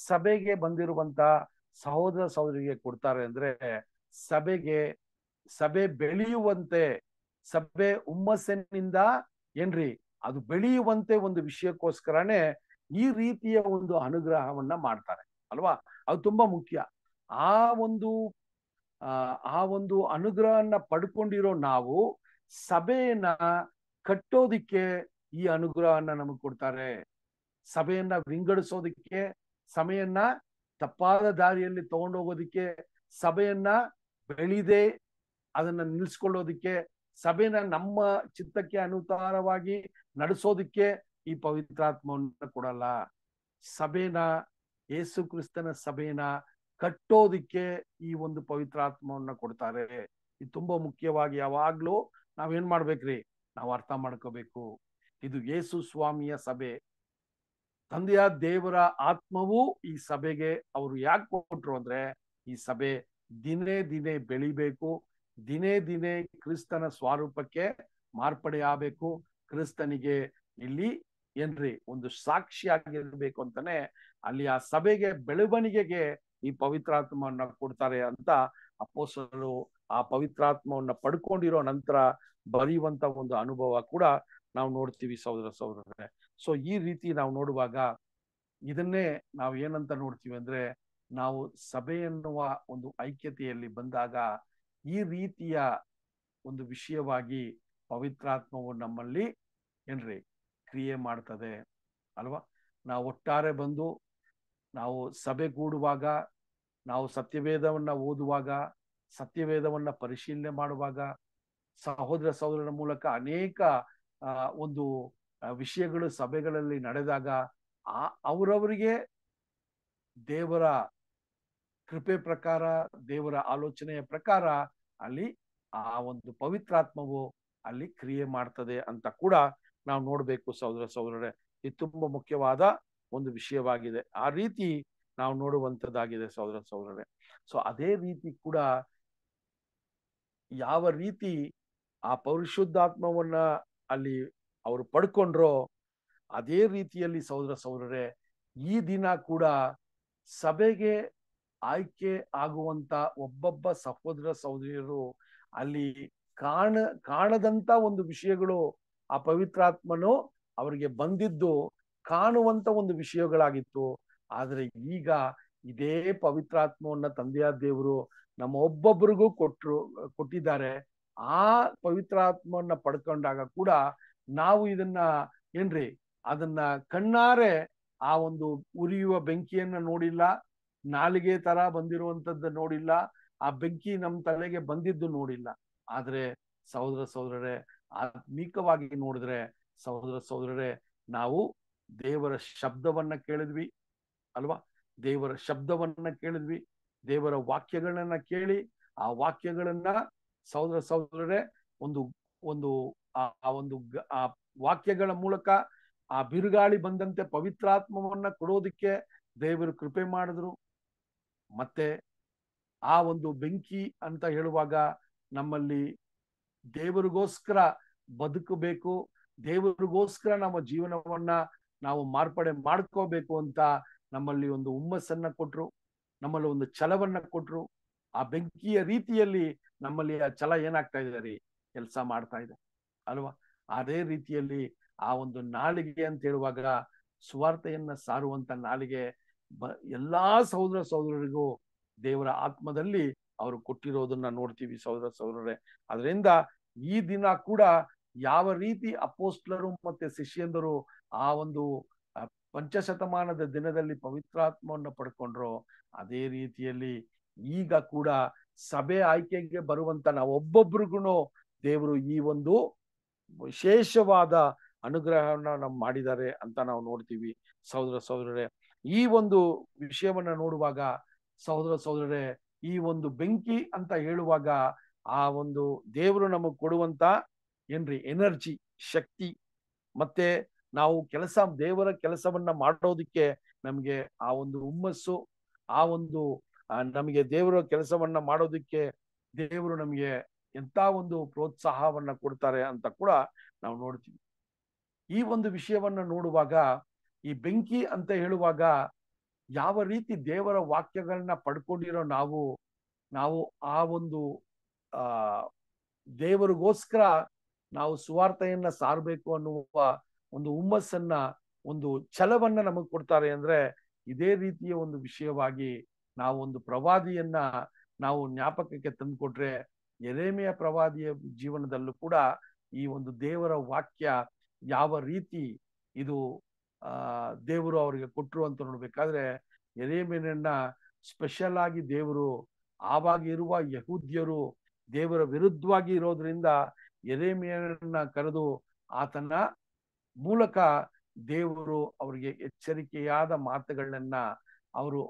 ಸಭೆಗೆ ಬಂದಿರುವಂತ ಸಹೋದರ ಸಹೋದರಿಗೆ ಕೊಡ್ತಾರೆ ಅಂದ್ರೆ ಸಭೆಗೆ ಸಭೆ ಬೆಳೆಯುವಂತೆ ಸಭೆ ಹುಮ್ಮಸ್ಸಿನಿಂದ ಏನ್ರಿ ಅದು ಬೆಳೆಯುವಂತೆ ಒಂದು ವಿಷಯಕ್ಕೋಸ್ಕರನೇ ಈ ರೀತಿಯ ಒಂದು ಅನುಗ್ರಹವನ್ನ ಮಾಡ್ತಾರೆ ಅಲ್ವಾ ಅದು ತುಂಬಾ ಮುಖ್ಯ ಆ ಒಂದು ಆ ಒಂದು ಅನುಗ್ರಹವನ್ನ ಪಡ್ಕೊಂಡಿರೋ ನಾವು ಸಭೆಯನ್ನ ಕಟ್ಟೋದಿಕ್ಕೆ ಈ ಅನುಗ್ರಹವನ್ನ ನಮಗ್ ಕೊಡ್ತಾರೆ ಸಭೆಯನ್ನ ವಿಂಗಡಿಸೋದಿಕ್ಕೆ ಸಮಯನ್ನ ತಪ್ಪಾದ ದಾರಿಯಲ್ಲಿ ತಗೊಂಡೋಗೋದಿಕ್ಕೆ ಸಭೆಯನ್ನ ಬೆಳಿದೆ ಅದನ್ನ ನಿಲ್ಸ್ಕೊಳ್ಳೋದಿಕ್ಕೆ ಸಭೆನ ನಮ್ಮ ಚಿತ್ತಕ್ಕೆ ಅನುತಾರವಾಗಿ ನಡೆಸೋದಿಕ್ಕೆ ಈ ಪವಿತ್ರಾತ್ಮವನ್ನ ಕೊಡಲ್ಲ ಸಭೆನ ಯೇಸು ಕ್ರಿಸ್ತನ ಸಭೆನ ಕಟ್ಟೋದಿಕ್ಕೆ ಈ ಒಂದು ಪವಿತ್ರಾತ್ಮವನ್ನ ಕೊಡ್ತಾರೆ ಇದು ತುಂಬಾ ಮುಖ್ಯವಾಗಿ ಯಾವಾಗ್ಲೂ ನಾವೇನ್ ಮಾಡ್ಬೇಕ್ರಿ ನಾವು ಅರ್ಥ ಮಾಡ್ಕೋಬೇಕು ಇದು ಯೇಸು ಸ್ವಾಮಿಯ ಸಭೆ ತಂದೆಯ ದೇವರ ಆತ್ಮವು ಈ ಸಭೆಗೆ ಅವರು ಯಾಕೆ ಕೊಟ್ರು ಅಂದ್ರೆ ಈ ಸಭೆ ದಿನೇ ದಿನೇ ಬೆಳಿಬೇಕು ದಿನೇ ದಿನೇ ಕ್ರಿಸ್ತನ ಸ್ವಾರೂಪಕ್ಕೆ ಮಾರ್ಪಡೆ ಆಗಬೇಕು ಕ್ರಿಸ್ತನಿಗೆ ಇಲ್ಲಿ ಏನ್ರಿ ಒಂದು ಸಾಕ್ಷಿ ಆಗಿರ್ಬೇಕು ಅಂತಾನೆ ಅಲ್ಲಿ ಆ ಸಭೆಗೆ ಬೆಳವಣಿಗೆಗೆ ಈ ಪವಿತ್ರಾತ್ಮವನ್ನ ಕೊಡ್ತಾರೆ ಅಂತ ಅಪ್ಪೋಸರು ಆ ಪವಿತ್ರಾತ್ಮವನ್ನ ಪಡ್ಕೊಂಡಿರೋ ನಂತರ ಬರೆಯುವಂತ ಒಂದು ಅನುಭವ ಕೂಡ ನಾವು ನೋಡ್ತೀವಿ ಸಹೋದರ ಸಹೋದರರೇ ಸೊ ಈ ರೀತಿ ನಾವು ನೋಡುವಾಗ ಇದನ್ನೇ ನಾವು ಏನಂತ ನೋಡ್ತೀವಿ ಅಂದ್ರೆ ನಾವು ಸಭೆ ಎನ್ನುವ ಒಂದು ಐಕ್ಯತೆಯಲ್ಲಿ ಬಂದಾಗ ಈ ರೀತಿಯ ಒಂದು ವಿಷಯವಾಗಿ ಪವಿತ್ರಾತ್ಮವು ನಮ್ಮಲ್ಲಿ ಏನ್ರಿ ಕ್ರಿಯೆ ಮಾಡ್ತದೆ ಅಲ್ವಾ ನಾವು ಒಟ್ಟಾರೆ ಬಂದು ನಾವು ಸಭೆ ಕೂಡುವಾಗ ನಾವು ಸತ್ಯವೇದವನ್ನ ಓದುವಾಗ ಸತ್ಯವೇದವನ್ನ ಪರಿಶೀಲನೆ ಮಾಡುವಾಗ ಸಹೋದರ ಸಹೋದರನ ಮೂಲಕ ಅನೇಕ ಒಂದು ವಿಷಯಗಳು ಸಭೆಗಳಲ್ಲಿ ನಡೆದಾಗ ಆ ಅವರವರಿಗೆ ದೇವರ ಕೃಪೆ ಪ್ರಕಾರ ದೇವರ ಆಲೋಚನೆಯ ಪ್ರಕಾರ ಅಲ್ಲಿ ಆ ಒಂದು ಪವಿತ್ರಾತ್ಮವು ಅಲ್ಲಿ ಕ್ರಿಯೆ ಮಾಡ್ತದೆ ಅಂತ ಕೂಡ ನಾವು ನೋಡಬೇಕು ಸಹೋದರ ಸಹೋದರರೇ ಇದು ತುಂಬಾ ಮುಖ್ಯವಾದ ಒಂದು ವಿಷಯವಾಗಿದೆ ಆ ರೀತಿ ನಾವು ನೋಡುವಂಥದ್ದಾಗಿದೆ ಸಹೋದರ ಸಹೋದರೇ ಸೊ ಅದೇ ರೀತಿ ಕೂಡ ಯಾವ ರೀತಿ ಆ ಪರಿಶುದ್ಧಾತ್ಮವನ್ನ ಅಲ್ಲಿ ಅವರು ಪಡ್ಕೊಂಡ್ರೋ ಅದೇ ರೀತಿಯಲ್ಲಿ ಸಹೋದರ ಸಹೋದರೇ ಈ ದಿನ ಕೂಡ ಸಭೆಗೆ ಆಯ್ಕೆ ಆಗುವಂತ ಒಬ್ಬೊಬ್ಬ ಸಹೋದರ ಸಹೋದರಿಯರು ಅಲ್ಲಿ ಕಾಣ ಕಾಣದಂತ ಒಂದು ವಿಷಯಗಳು ಆ ಪವಿತ್ರಾತ್ಮನು ಅವರಿಗೆ ಬಂದಿದ್ದು ಕಾಣುವಂತ ಒಂದು ವಿಷಯಗಳಾಗಿತ್ತು ಆದರೆ ಈಗ ಇದೇ ಪವಿತ್ರಾತ್ಮವನ್ನ ತಂದೆಯ ದೇವರು ನಮ್ಮ ಒಬ್ಬೊಬ್ಬರಿಗೂ ಕೊಟ್ಟರು ಕೊಟ್ಟಿದ್ದಾರೆ ಆ ಪವಿತ್ರಾತ್ಮವನ್ನ ಪಡ್ಕೊಂಡಾಗ ಕೂಡ ನಾವು ಇದನ್ನ ಏನ್ರಿ ಅದನ್ನ ಕಣ್ಣಾರೆ ಆ ಒಂದು ಉರಿಯುವ ಬೆಂಕಿಯನ್ನ ನೋಡಿಲ್ಲ ನಾಲಿಗೆ ತರ ಬಂದಿರುವಂತದ್ದು ನೋಡಿಲ್ಲ ಆ ಬೆಂಕಿ ನಮ್ಮ ತಲೆಗೆ ಬಂದಿದ್ದು ನೋಡಿಲ್ಲ ಆದ್ರೆ ಸಹೋದರ ಸಹೋದರರೇ ಆತ್ಮೀಕವಾಗಿ ನೋಡಿದ್ರೆ ಸಹೋದರ ಸಹೋದರರೇ ನಾವು ದೇವರ ಶಬ್ದವನ್ನ ಕೇಳಿದ್ವಿ ಅಲ್ವಾ ದೇವರ ಶಬ್ದವನ್ನ ಕೇಳಿದ್ವಿ ದೇವರ ವಾಕ್ಯಗಳನ್ನ ಕೇಳಿ ಆ ವಾಕ್ಯಗಳನ್ನ ಸಹೋದರ ಸಹೋದರರೇ ಒಂದು ಒಂದು ಆ ಒಂದು ಆ ವಾಕ್ಯಗಳ ಮೂಲಕ ಆ ಬಿರುಗಾಳಿ ಬಂದಂತೆ ಪವಿತ್ರಾತ್ಮವನ್ನ ಕೊಡೋದಕ್ಕೆ ದೇವರು ಕೃಪೆ ಮಾಡಿದ್ರು ಮತ್ತೆ ಆ ಒಂದು ಬೆಂಕಿ ಅಂತ ಹೇಳುವಾಗ ನಮ್ಮಲ್ಲಿ ದೇವರಿಗೋಸ್ಕರ ಬದುಕಬೇಕು ದೇವರಿಗೋಸ್ಕರ ನಮ್ಮ ಜೀವನವನ್ನ ನಾವು ಮಾರ್ಪಡೆ ಮಾಡ್ಕೋಬೇಕು ಅಂತ ನಮ್ಮಲ್ಲಿ ಒಂದು ಹುಮ್ಮಸ್ಸನ್ನ ಕೊಟ್ರು ನಮ್ಮಲ್ಲಿ ಒಂದು ಛಲವನ್ನ ಕೊಟ್ರು ಆ ಬೆಂಕಿಯ ರೀತಿಯಲ್ಲಿ ನಮ್ಮಲ್ಲಿ ಆ ಛಲ ಏನಾಗ್ತಾ ಇದೆ ರೀ ಕೆಲಸ ಮಾಡ್ತಾ ಇದೆ ಅಲ್ವಾ ಅದೇ ರೀತಿಯಲ್ಲಿ ಆ ಒಂದು ನಾಳಿಗೆ ಅಂತ ಹೇಳುವಾಗ ಸ್ವಾರ್ಥೆಯನ್ನ ಸಾರುವಂತ ನಾಳಿಗೆ ಬ ಎಲ್ಲಾ ಸಹೋದರ ಸಹೋದರರಿಗೂ ದೇವರ ಆತ್ಮದಲ್ಲಿ ಅವರು ಕೊಟ್ಟಿರೋದನ್ನ ನೋಡ್ತೀವಿ ಸಹೋದರ ಸಹೋದರರೇ ಅದರಿಂದ ಈ ದಿನ ಕೂಡ ಯಾವ ರೀತಿ ಅಪೋಸ್ಟ್ಲರು ಮತ್ತೆ ಶಿಷ್ಯಂದರು ಆ ಒಂದು ಪಂಚಶತಮಾನದ ದಿನದಲ್ಲಿ ಪವಿತ್ರಾತ್ಮವನ್ನು ಪಡ್ಕೊಂಡ್ರು ಅದೇ ರೀತಿಯಲ್ಲಿ ಈಗ ಕೂಡ ಸಭೆ ಆಯ್ಕೆಗೆ ಬರುವಂತ ನಾವು ಒಬ್ಬೊಬ್ರಿಗೂ ದೇವರು ಈ ಒಂದು ವಿಶೇಷವಾದ ಅನುಗ್ರಹವನ್ನ ನಾವು ಮಾಡಿದ್ದಾರೆ ಅಂತ ನಾವು ನೋಡ್ತೀವಿ ಸಹೋದರ ಸಹೋದರರೇ ಈ ಒಂದು ವಿಷಯವನ್ನ ನೋಡುವಾಗ ಸಹೋದರ ಸಹೋದರರೇ ಈ ಒಂದು ಬೆಂಕಿ ಅಂತ ಹೇಳುವಾಗ ಆ ಒಂದು ದೇವರು ನಮಗೆ ಕೊಡುವಂತ ಏನ್ರಿ ಎನರ್ಜಿ ಶಕ್ತಿ ಮತ್ತೆ ನಾವು ಕೆಲಸ ದೇವರ ಕೆಲಸವನ್ನ ಮಾಡೋದಕ್ಕೆ ನಮಗೆ ಆ ಒಂದು ಹುಮ್ಮಸ್ಸು ಆ ಒಂದು ನಮಗೆ ದೇವರ ಕೆಲಸವನ್ನ ಮಾಡೋದಕ್ಕೆ ದೇವರು ನಮಗೆ ಎಂತ ಒಂದು ಪ್ರೋತ್ಸಾಹವನ್ನ ಕೊಡ್ತಾರೆ ಅಂತ ಕೂಡ ನಾವು ನೋಡ್ತೀವಿ ಈ ಒಂದು ವಿಷಯವನ್ನ ನೋಡುವಾಗ ಈ ಬೆಂಕಿ ಅಂತ ಹೇಳುವಾಗ ಯಾವ ರೀತಿ ದೇವರ ವಾಕ್ಯಗಳನ್ನ ಪಡ್ಕೊಂಡಿರೋ ನಾವು ನಾವು ಆ ಒಂದು ಆ ದೇವರಿಗೋಸ್ಕರ ನಾವು ಸುವಾರ್ತೆಯನ್ನ ಸಾರಬೇಕು ಅನ್ನುವ ಒಂದು ಹುಮ್ಮಸ್ಸನ್ನ ಒಂದು ಛಲವನ್ನ ನಮಗ್ ಕೊಡ್ತಾರೆ ಅಂದ್ರೆ ಇದೇ ರೀತಿಯ ಒಂದು ವಿಷಯವಾಗಿ ನಾವು ಒಂದು ಪ್ರವಾದಿಯನ್ನ ನಾವು ಜ್ಞಾಪಕಕ್ಕೆ ತಂದುಕೊಟ್ರೆ ಎರೇಮೆಯ ಪ್ರವಾದಿಯ ಜೀವನದಲ್ಲೂ ಕೂಡ ಈ ಒಂದು ದೇವರ ವಾಕ್ಯ ಯಾವ ರೀತಿ ಇದು ದೇವರು ಅವರಿಗೆ ಕೊಟ್ಟರು ಅಂತ ನೋಡ್ಬೇಕಾದ್ರೆ ಎರೇಮೀನನ್ನ ಸ್ಪೆಷಲ್ ಆಗಿ ದೇವರು ಆವಾಗಿರುವ ಯಹೂದ್ಯರು ದೇವರ ವಿರುದ್ಧವಾಗಿ ಇರೋದ್ರಿಂದ ಎರೇಮಿಯನ್ನ ಕರೆದು ಆತನ ಮೂಲಕ ದೇವರು ಅವರಿಗೆ ಎಚ್ಚರಿಕೆಯಾದ ಮಾತುಗಳನ್ನ ಅವರು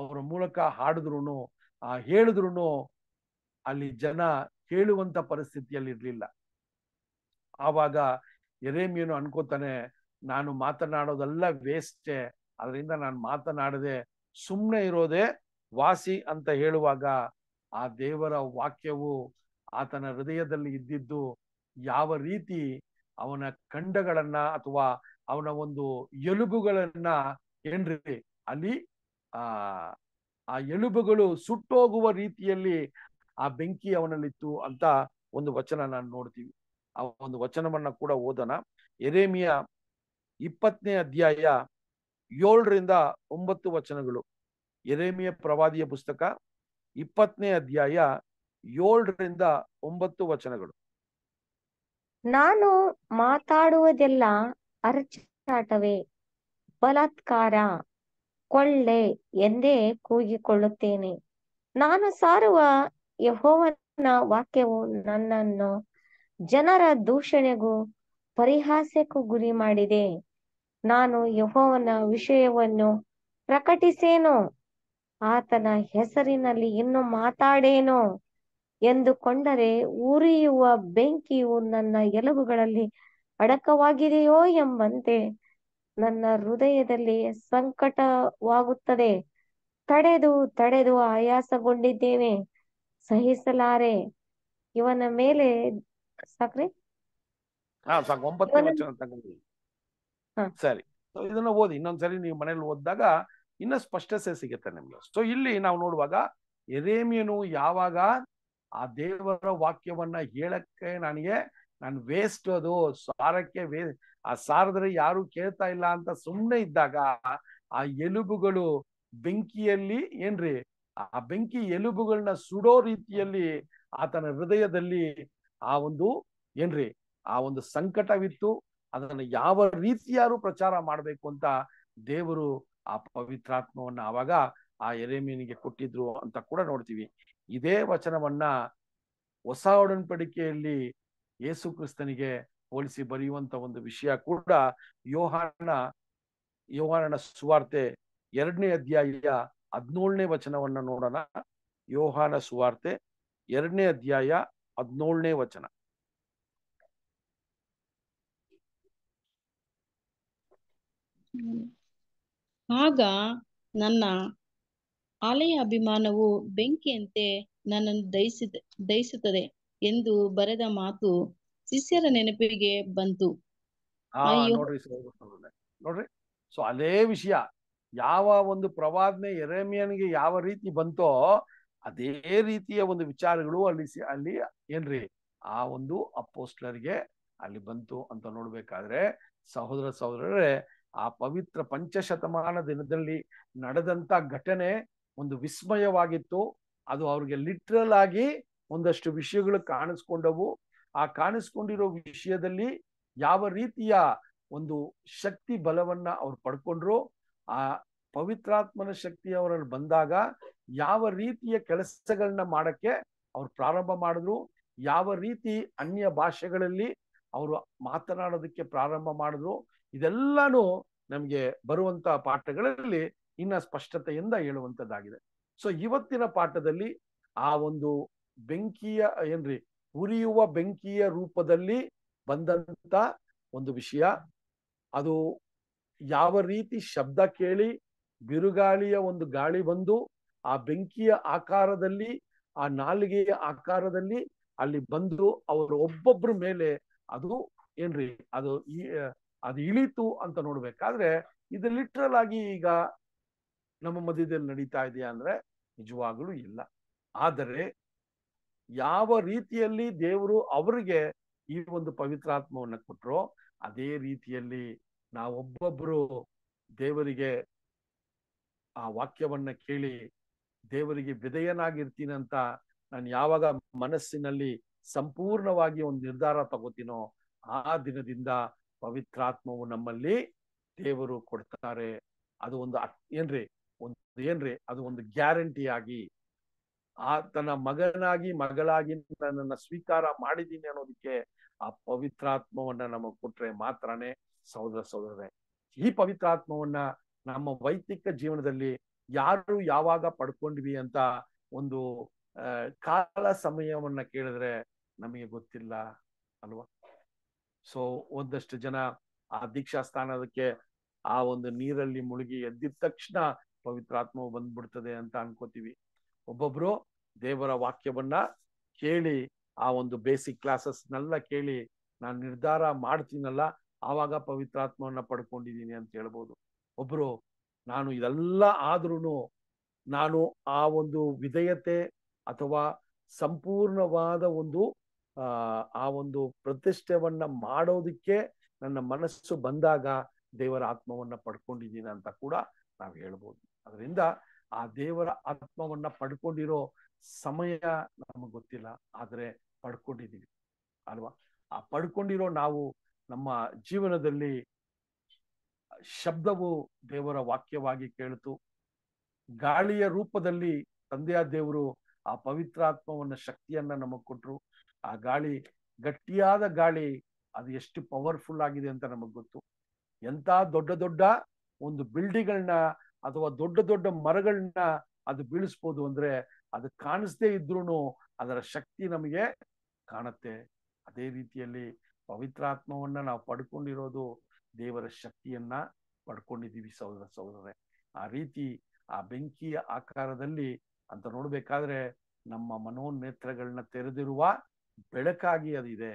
ಅವರ ಮೂಲಕ ಹಾಡಿದ್ರು ಆ ಹೇಳಿದ್ರು ಅಲ್ಲಿ ಜನ ಕೇಳುವಂತ ಪರಿಸ್ಥಿತಿಯಲ್ಲಿ ಇರ್ಲಿಲ್ಲ ಆವಾಗ ಎರೇಮಿಯನು ಅನ್ಕೋತಾನೆ ನಾನು ಮಾತನಾಡೋದೆಲ್ಲ ವೇಸ್ಟೆ ಅದರಿಂದ ನಾನು ಮಾತನಾಡದೆ ಸುಮ್ಮನೆ ಇರೋದೇ ವಾಸಿ ಅಂತ ಹೇಳುವಾಗ ಆ ದೇವರ ವಾಕ್ಯವು ಆತನ ಹೃದಯದಲ್ಲಿ ಇದ್ದಿದ್ದು ಯಾವ ರೀತಿ ಅವನ ಖಂಡಗಳನ್ನ ಅಥವಾ ಅವನ ಒಂದು ಎಲುಬುಗಳನ್ನ ಏನ್ರಿ ಅಲ್ಲಿ ಆ ಆ ಎಲುಬುಗಳು ಸುಟ್ಟೋಗುವ ರೀತಿಯಲ್ಲಿ ಆ ಬೆಂಕಿ ಅವನಲ್ಲಿತ್ತು ಅಂತ ಒಂದು ವಚನ ನಾನು ನೋಡ್ತೀವಿ ಆ ಒಂದು ವಚನವನ್ನ ಕೂಡ ಓದೋಣ ಎರೇಮಿಯ ಇಪ್ಪತ್ತನೇ ಅಧ್ಯಾಯ ಏಳರಿಂದ ಒಂಬತ್ತು ವಚನಗಳು ಎರೆಮಿಯ ಪ್ರವಾದಿಯ ಪುಸ್ತಕ ಇಪ್ಪತ್ತನೇ ಅಧ್ಯಾಯ ಏಳರಿಂದ ಒಂಬತ್ತು ವಚನಗಳು ನಾನು ಮಾತಾಡುವುದೆಲ್ಲ ಅರ್ಚಾಟವೇ ಬಲಾತ್ಕಾರ ಕೊಳ್ಳೆ ಎಂದೇ ಕೂಗಿಕೊಳ್ಳುತ್ತೇನೆ ನಾನು ಸಾರುವ ಯಹೋವನ ವಾಕ್ಯವು ನನ್ನನ್ನು ಜನರ ದೂಷಣೆಗೂ ಪರಿಹಾಸ್ಯಕ್ಕೂ ಗುರಿ ಮಾಡಿದೆ ನಾನು ಯಹೋವನ ವಿಷಯವನ್ನು ಪ್ರಕಟಿಸೇನು ಆತನ ಹೆಸರಿನಲ್ಲಿ ಇನ್ನು ಮಾತಾಡೇನು ಎಂದುಕೊಂಡರೆ ಉರಿಯುವ ಬೆಂಕಿಯು ನನ್ನ ಎಲುಬುಗಳಲ್ಲಿ ಅಡಕವಾಗಿದೆಯೋ ಎಂಬಂತೆ ನನ್ನ ಹೃದಯದಲ್ಲಿ ಸಂಕಟವಾಗುತ್ತದೆ ತಡೆದು ತಡೆದು ಆಯಾಸಗೊಂಡಿದ್ದೇನೆ ಸಹಿಸಲಾರೆ ಇವನ ಮೇಲೆ ಸಾಕ್ರಿ ಸರಿ ಇದನ್ನ ಓದಿ ಇನ್ನೊಂದ್ಸರಿ ನೀವು ಮನೇಲಿ ಓದಿದಾಗ ಇನ್ನ ಸ್ಪಷ್ಟತೆ ಸಿಗುತ್ತೆ ನಿಮ್ಗೆ ಸೊ ಇಲ್ಲಿ ನಾವು ನೋಡುವಾಗ ಎರೇಮಿಯನು ಯಾವಾಗ ಆ ದೇವರ ವಾಕ್ಯವನ್ನ ಹೇಳಕ್ಕೆ ನನಗೆ ನಾನು ವೇಸ್ಟ್ ಅದು ಸಾರಕ್ಕೆ ವೇ ಆ ಸಾರದ್ರೆ ಯಾರು ಕೇಳ್ತಾ ಇಲ್ಲ ಅಂತ ಸುಮ್ಮನೆ ಇದ್ದಾಗ ಆ ಎಲುಬುಗಳು ಬೆಂಕಿಯಲ್ಲಿ ಏನ್ರಿ ಆ ಬೆಂಕಿ ಎಲುಬುಗಳನ್ನ ಸುಡೋ ರೀತಿಯಲ್ಲಿ ಆತನ ಹೃದಯದಲ್ಲಿ ಆ ಒಂದು ಏನ್ರಿ ಆ ಒಂದು ಸಂಕಟವಿತ್ತು ಅದನ್ನು ಯಾವ ರೀತಿಯಾರು ಪ್ರಚಾರ ಮಾಡಬೇಕು ಅಂತ ದೇವರು ಆ ಪವಿತ್ರಾತ್ಮವನ್ನ ಆವಾಗ ಆ ಎರೆಮೀನಿಗೆ ಕೊಟ್ಟಿದ್ರು ಅಂತ ಕೂಡ ನೋಡ್ತೀವಿ ಇದೇ ವಚನವನ್ನ ಹೊಸ ಒಡನ್ಪಡಿಕೆಯಲ್ಲಿ ಯೇಸು ಕ್ರಿಸ್ತನಿಗೆ ಹೋಲಿಸಿ ಬರೆಯುವಂತ ಒಂದು ವಿಷಯ ಕೂಡ ಯೋಹಾನ ಯೋಹಾನನ ಸುವಾರ್ತೆ ಎರಡನೇ ಅಧ್ಯಾಯ ಹದಿನೇಳನೇ ವಚನವನ್ನ ನೋಡೋಣ ಯೋಹಾನ ಸುವಾರ್ತೆ ಎರಡನೇ ಅಧ್ಯಾಯ ಹದಿನೇಳನೇ ವಚನ ಆಗ ನನ್ನ ಆಲಯ ಅಭಿಮಾನವು ಬೆಂಕಿಯಂತೆ ನನ್ನನ್ನು ದಯಿಸಿದ ದಯಿಸುತ್ತದೆ ಎಂದು ಬರೆದ ಮಾತು ಶಿಷ್ಯರ ನೆನಪಿಗೆ ಬಂತು ನೋಡ್ರಿ ಸೊ ಅದೇ ವಿಷಯ ಯಾವ ಒಂದು ಪ್ರವಾದನೆ ಎರೆಮಿಯನ್ಗೆ ಯಾವ ರೀತಿ ಬಂತೋ ಅದೇ ರೀತಿಯ ಒಂದು ವಿಚಾರಗಳು ಅಲ್ಲಿ ಅಲ್ಲಿ ಏನ್ರಿ ಆ ಒಂದು ಅಪೋಸ್ಟ್ಲರ್ಗೆ ಅಲ್ಲಿ ಬಂತು ಅಂತ ನೋಡ್ಬೇಕಾದ್ರೆ ಸಹೋದರ ಸಹೋದರರೇ ಆ ಪವಿತ್ರ ಪಂಚಶತಮಾನ ದಿನದಲ್ಲಿ ನಡೆದಂತ ಘಟನೆ ಒಂದು ವಿಸ್ಮಯವಾಗಿತ್ತು ಅದು ಅವ್ರಿಗೆ ಲಿಟ್ರಲ್ ಆಗಿ ಒಂದಷ್ಟು ವಿಷಯಗಳು ಕಾಣಿಸ್ಕೊಂಡವು ಆ ಕಾಣಿಸ್ಕೊಂಡಿರೋ ವಿಷಯದಲ್ಲಿ ಯಾವ ರೀತಿಯ ಒಂದು ಶಕ್ತಿ ಬಲವನ್ನ ಅವ್ರು ಪಡ್ಕೊಂಡ್ರು ಆ ಪವಿತ್ರಾತ್ಮನ ಶಕ್ತಿ ಅವರಲ್ಲಿ ಬಂದಾಗ ಯಾವ ರೀತಿಯ ಕೆಲಸಗಳನ್ನ ಮಾಡಕ್ಕೆ ಅವ್ರು ಪ್ರಾರಂಭ ಮಾಡಿದ್ರು ಯಾವ ರೀತಿ ಅನ್ಯ ಭಾಷೆಗಳಲ್ಲಿ ಅವರು ಮಾತನಾಡೋದಕ್ಕೆ ಪ್ರಾರಂಭ ಮಾಡಿದ್ರು ಇದೆಲ್ಲಾನು ನಮಗೆ ಬರುವಂತ ಪಾಠಗಳಲ್ಲಿ ಇನ್ನ ಸ್ಪಷ್ಟತೆಯಿಂದ ಹೇಳುವಂತದ್ದಾಗಿದೆ ಸೊ ಇವತ್ತಿನ ಪಾಠದಲ್ಲಿ ಆ ಒಂದು ಬೆಂಕಿಯ ಏನ್ರಿ ಉರಿಯುವ ಬೆಂಕಿಯ ರೂಪದಲ್ಲಿ ಬಂದಂತ ಒಂದು ವಿಷಯ ಅದು ಯಾವ ರೀತಿ ಶಬ್ದ ಕೇಳಿ ಬಿರುಗಾಳಿಯ ಒಂದು ಗಾಳಿ ಬಂದು ಆ ಬೆಂಕಿಯ ಆಕಾರದಲ್ಲಿ ಆ ನಾಲಿಗೆಯ ಆಕಾರದಲ್ಲಿ ಅಲ್ಲಿ ಬಂದು ಅವರು ಒಬ್ಬೊಬ್ಬರ ಮೇಲೆ ಅದು ಏನ್ರಿ ಅದು ಈ ಅದು ಇಳಿತು ಅಂತ ನೋಡ್ಬೇಕಾದ್ರೆ ಇದು ಲಿಟ್ರಲ್ ಆಗಿ ಈಗ ನಮ್ಮ ಮಧ್ಯದಲ್ಲಿ ನಡೀತಾ ಇದೆಯಾ ಅಂದ್ರೆ ನಿಜವಾಗ್ಲೂ ಇಲ್ಲ ಆದರೆ ಯಾವ ರೀತಿಯಲ್ಲಿ ದೇವರು ಅವರಿಗೆ ಈ ಒಂದು ಪವಿತ್ರಾತ್ಮವನ್ನು ಕೊಟ್ಟರೋ ಅದೇ ರೀತಿಯಲ್ಲಿ ನಾವೊಬ್ಬೊಬ್ಬರು ದೇವರಿಗೆ ಆ ವಾಕ್ಯವನ್ನ ಕೇಳಿ ದೇವರಿಗೆ ವಿಧೇಯನಾಗಿರ್ತೀನಿ ಅಂತ ನಾನು ಯಾವಾಗ ಮನಸ್ಸಿನಲ್ಲಿ ಸಂಪೂರ್ಣವಾಗಿ ಒಂದು ನಿರ್ಧಾರ ತಗೋತೀನೋ ಆ ದಿನದಿಂದ ಪವಿತ್ರಾತ್ಮವು ನಮ್ಮಲ್ಲಿ ದೇವರು ಕೊಡ್ತಾರೆ ಅದು ಒಂದು ಏನ್ರಿ ಒಂದು ಏನ್ರಿ ಅದು ಒಂದು ಗ್ಯಾರಂಟಿಯಾಗಿ ಆ ತನ್ನ ಮಗನಾಗಿ ಮಗಳಾಗಿ ನನ್ನನ್ನು ಸ್ವೀಕಾರ ಮಾಡಿದ್ದೀನಿ ಅನ್ನೋದಕ್ಕೆ ಆ ಪವಿತ್ರಾತ್ಮವನ್ನ ನಮಗೆ ಕೊಟ್ರೆ ಮಾತ್ರನೇ ಸಹೋದರ ಸಹೋದರೇ ಈ ಪವಿತ್ರಾತ್ಮವನ್ನ ನಮ್ಮ ವೈಯಕ್ತಿಕ ಜೀವನದಲ್ಲಿ ಯಾರು ಯಾವಾಗ ಪಡ್ಕೊಂಡ್ವಿ ಅಂತ ಒಂದು ಕಾಲ ಸಮಯವನ್ನ ಕೇಳಿದ್ರೆ ನಮಗೆ ಗೊತ್ತಿಲ್ಲ ಅಲ್ವಾ ಸೊ ಒಂದಷ್ಟು ಜನ ಆ ದೀಕ್ಷಾ ಸ್ಥಾನಕ್ಕೆ ಆ ಒಂದು ನೀರಲ್ಲಿ ಮುಳುಗಿ ಎದ್ದಿದ ತಕ್ಷಣ ಪವಿತ್ರಾತ್ಮವು ಬಂದ್ಬಿಡ್ತದೆ ಅಂತ ಅನ್ಕೋತೀವಿ ಒಬ್ಬೊಬ್ರು ದೇವರ ವಾಕ್ಯವನ್ನ ಕೇಳಿ ಆ ಒಂದು ಬೇಸಿಕ್ ಕ್ಲಾಸಸ್ನೆಲ್ಲ ಕೇಳಿ ನಾನು ನಿರ್ಧಾರ ಮಾಡ್ತೀನಲ್ಲ ಆವಾಗ ಪವಿತ್ರಾತ್ಮವನ್ನ ಪಡ್ಕೊಂಡಿದ್ದೀನಿ ಅಂತ ಹೇಳ್ಬೋದು ಒಬ್ರು ನಾನು ಇದೆಲ್ಲ ಆದ್ರೂ ನಾನು ಆ ಒಂದು ವಿಧೇಯತೆ ಅಥವಾ ಸಂಪೂರ್ಣವಾದ ಒಂದು ಆ ಒಂದು ಪ್ರತಿಷ್ಠೆವನ್ನ ಮಾಡೋದಿಕ್ಕೆ ನನ್ನ ಮನಸ್ಸು ಬಂದಾಗ ದೇವರ ಆತ್ಮವನ್ನ ಪಡ್ಕೊಂಡಿದ್ದೀನಿ ಅಂತ ಕೂಡ ನಾವು ಹೇಳ್ಬೋದು ಅದರಿಂದ ಆ ದೇವರ ಆತ್ಮವನ್ನ ಪಡ್ಕೊಂಡಿರೋ ಸಮಯ ನಮಗೆ ಗೊತ್ತಿಲ್ಲ ಆದ್ರೆ ಪಡ್ಕೊಂಡಿದ್ದೀವಿ ಅಲ್ವಾ ಆ ಪಡ್ಕೊಂಡಿರೋ ನಾವು ನಮ್ಮ ಜೀವನದಲ್ಲಿ ಶಬ್ದವು ದೇವರ ವಾಕ್ಯವಾಗಿ ಕೇಳಿತು ಗಾಳಿಯ ರೂಪದಲ್ಲಿ ತಂದೆಯ ದೇವರು ಆ ಪವಿತ್ರಾತ್ಮವನ್ನ ಶಕ್ತಿಯನ್ನ ನಮಗ್ ಕೊಟ್ರು ಆ ಗಾಳಿ ಗಟ್ಟಿಯಾದ ಗಾಳಿ ಅದು ಎಷ್ಟು ಪವರ್ಫುಲ್ ಆಗಿದೆ ಅಂತ ನಮಗೆ ಗೊತ್ತು ಎಂಥ ದೊಡ್ಡ ದೊಡ್ಡ ಒಂದು ಬಿಲ್ಡಿಂಗ್ಗಳನ್ನ ಅಥವಾ ದೊಡ್ಡ ದೊಡ್ಡ ಮರಗಳನ್ನ ಅದು ಬೀಳಿಸ್ಬೋದು ಅಂದ್ರೆ ಅದು ಕಾಣಿಸ್ದೇ ಇದ್ರೂ ಅದರ ಶಕ್ತಿ ನಮಗೆ ಕಾಣುತ್ತೆ ಅದೇ ರೀತಿಯಲ್ಲಿ ಪವಿತ್ರಾತ್ಮವನ್ನ ನಾವು ಪಡ್ಕೊಂಡಿರೋದು ದೇವರ ಶಕ್ತಿಯನ್ನ ಪಡ್ಕೊಂಡಿದ್ದೀವಿ ಸಹೋದರ ಸಹೋದರೇ ಆ ರೀತಿ ಆ ಬೆಂಕಿಯ ಆಕಾರದಲ್ಲಿ ಅಂತ ನೋಡ್ಬೇಕಾದ್ರೆ ನಮ್ಮ ಮನೋನೇತ್ರಗಳನ್ನ ತೆರೆದಿರುವ ಬೆಳಕಾಗಿ ಅದಿದೆ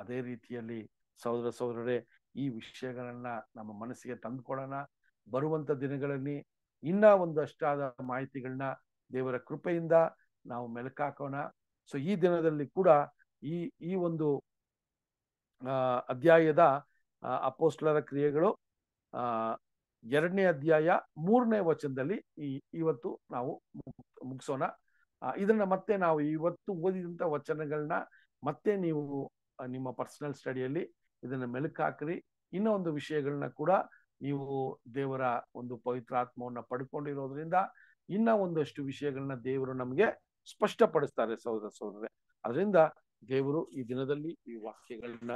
ಅದೇ ರೀತಿಯಲ್ಲಿ ಸಹೋದರ ಸಹೋದರರೇ ಈ ವಿಷಯಗಳನ್ನ ನಮ್ಮ ಮನಸ್ಸಿಗೆ ತಂದುಕೊಳ್ಳೋಣ ಬರುವಂತ ದಿನಗಳಲ್ಲಿ ಇನ್ನ ಒಂದಷ್ಟಾದ ಮಾಹಿತಿಗಳನ್ನ ದೇವರ ಕೃಪೆಯಿಂದ ನಾವು ಮೆಲಕಾಕೋಣ ಸೊ ಈ ದಿನದಲ್ಲಿ ಕೂಡ ಈ ಈ ಒಂದು ಅಧ್ಯಾಯದ ಅಪೋಸ್ಟ್ಲರ ಕ್ರಿಯೆಗಳು ಆ ಎರಡನೇ ಅಧ್ಯಾಯ ಮೂರನೇ ವಚನದಲ್ಲಿ ಈ ಇವತ್ತು ನಾವು ಮುಗಿಸೋಣ ಇದನ್ನ ಮತ್ತೆ ನಾವು ಇವತ್ತು ಓದಿದಂತ ವಚನಗಳನ್ನ ಮತ್ತೆ ನೀವು ನಿಮ್ಮ ಪರ್ಸನಲ್ ಸ್ಟಡಿಯಲ್ಲಿ ಇದನ್ನ ಮೆಲುಕಾಕ್ರಿ ಇನ್ನೂ ಒಂದು ವಿಷಯಗಳನ್ನ ಕೂಡ ನೀವು ದೇವರ ಒಂದು ಪವಿತ್ರ ಆತ್ಮವನ್ನ ಪಡ್ಕೊಂಡಿರೋದ್ರಿಂದ ಇನ್ನ ಒಂದಷ್ಟು ವಿಷಯಗಳನ್ನ ದೇವರು ನಮಗೆ ಸ್ಪಷ್ಟಪಡಿಸ್ತಾರೆ ಸಹೋದರ ಸಹೋದರೇ ಅದರಿಂದ ದೇವರು ಈ ದಿನದಲ್ಲಿ ಈ ವಾಕ್ಯಗಳನ್ನ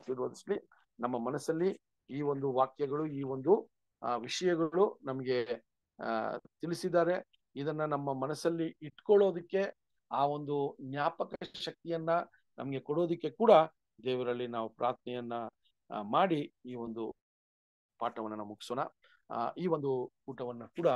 ಆಶೀರ್ವದಿಸ್ಲಿ ನಮ್ಮ ಮನಸ್ಸಲ್ಲಿ ಈ ಒಂದು ವಾಕ್ಯಗಳು ಈ ಒಂದು ವಿಷಯಗಳು ನಮಗೆ ತಿಳಿಸಿದ್ದಾರೆ ಇದನ್ನ ನಮ್ಮ ಮನಸ್ಸಲ್ಲಿ ಇಟ್ಕೊಳ್ಳೋದಿಕ್ಕೆ ಆ ಒಂದು ಜ್ಞಾಪಕ ಶಕ್ತಿಯನ್ನ ನಮ್ಗೆ ಕೊಡೋದಿಕ್ಕೆ ಕೂಡ ದೇವರಲ್ಲಿ ನಾವು ಪ್ರಾರ್ಥನೆಯನ್ನ ಮಾಡಿ ಈ ಒಂದು ಪಾಠವನ್ನ ಮುಗಿಸೋಣ ಈ ಒಂದು ಊಟವನ್ನ ಕೂಡ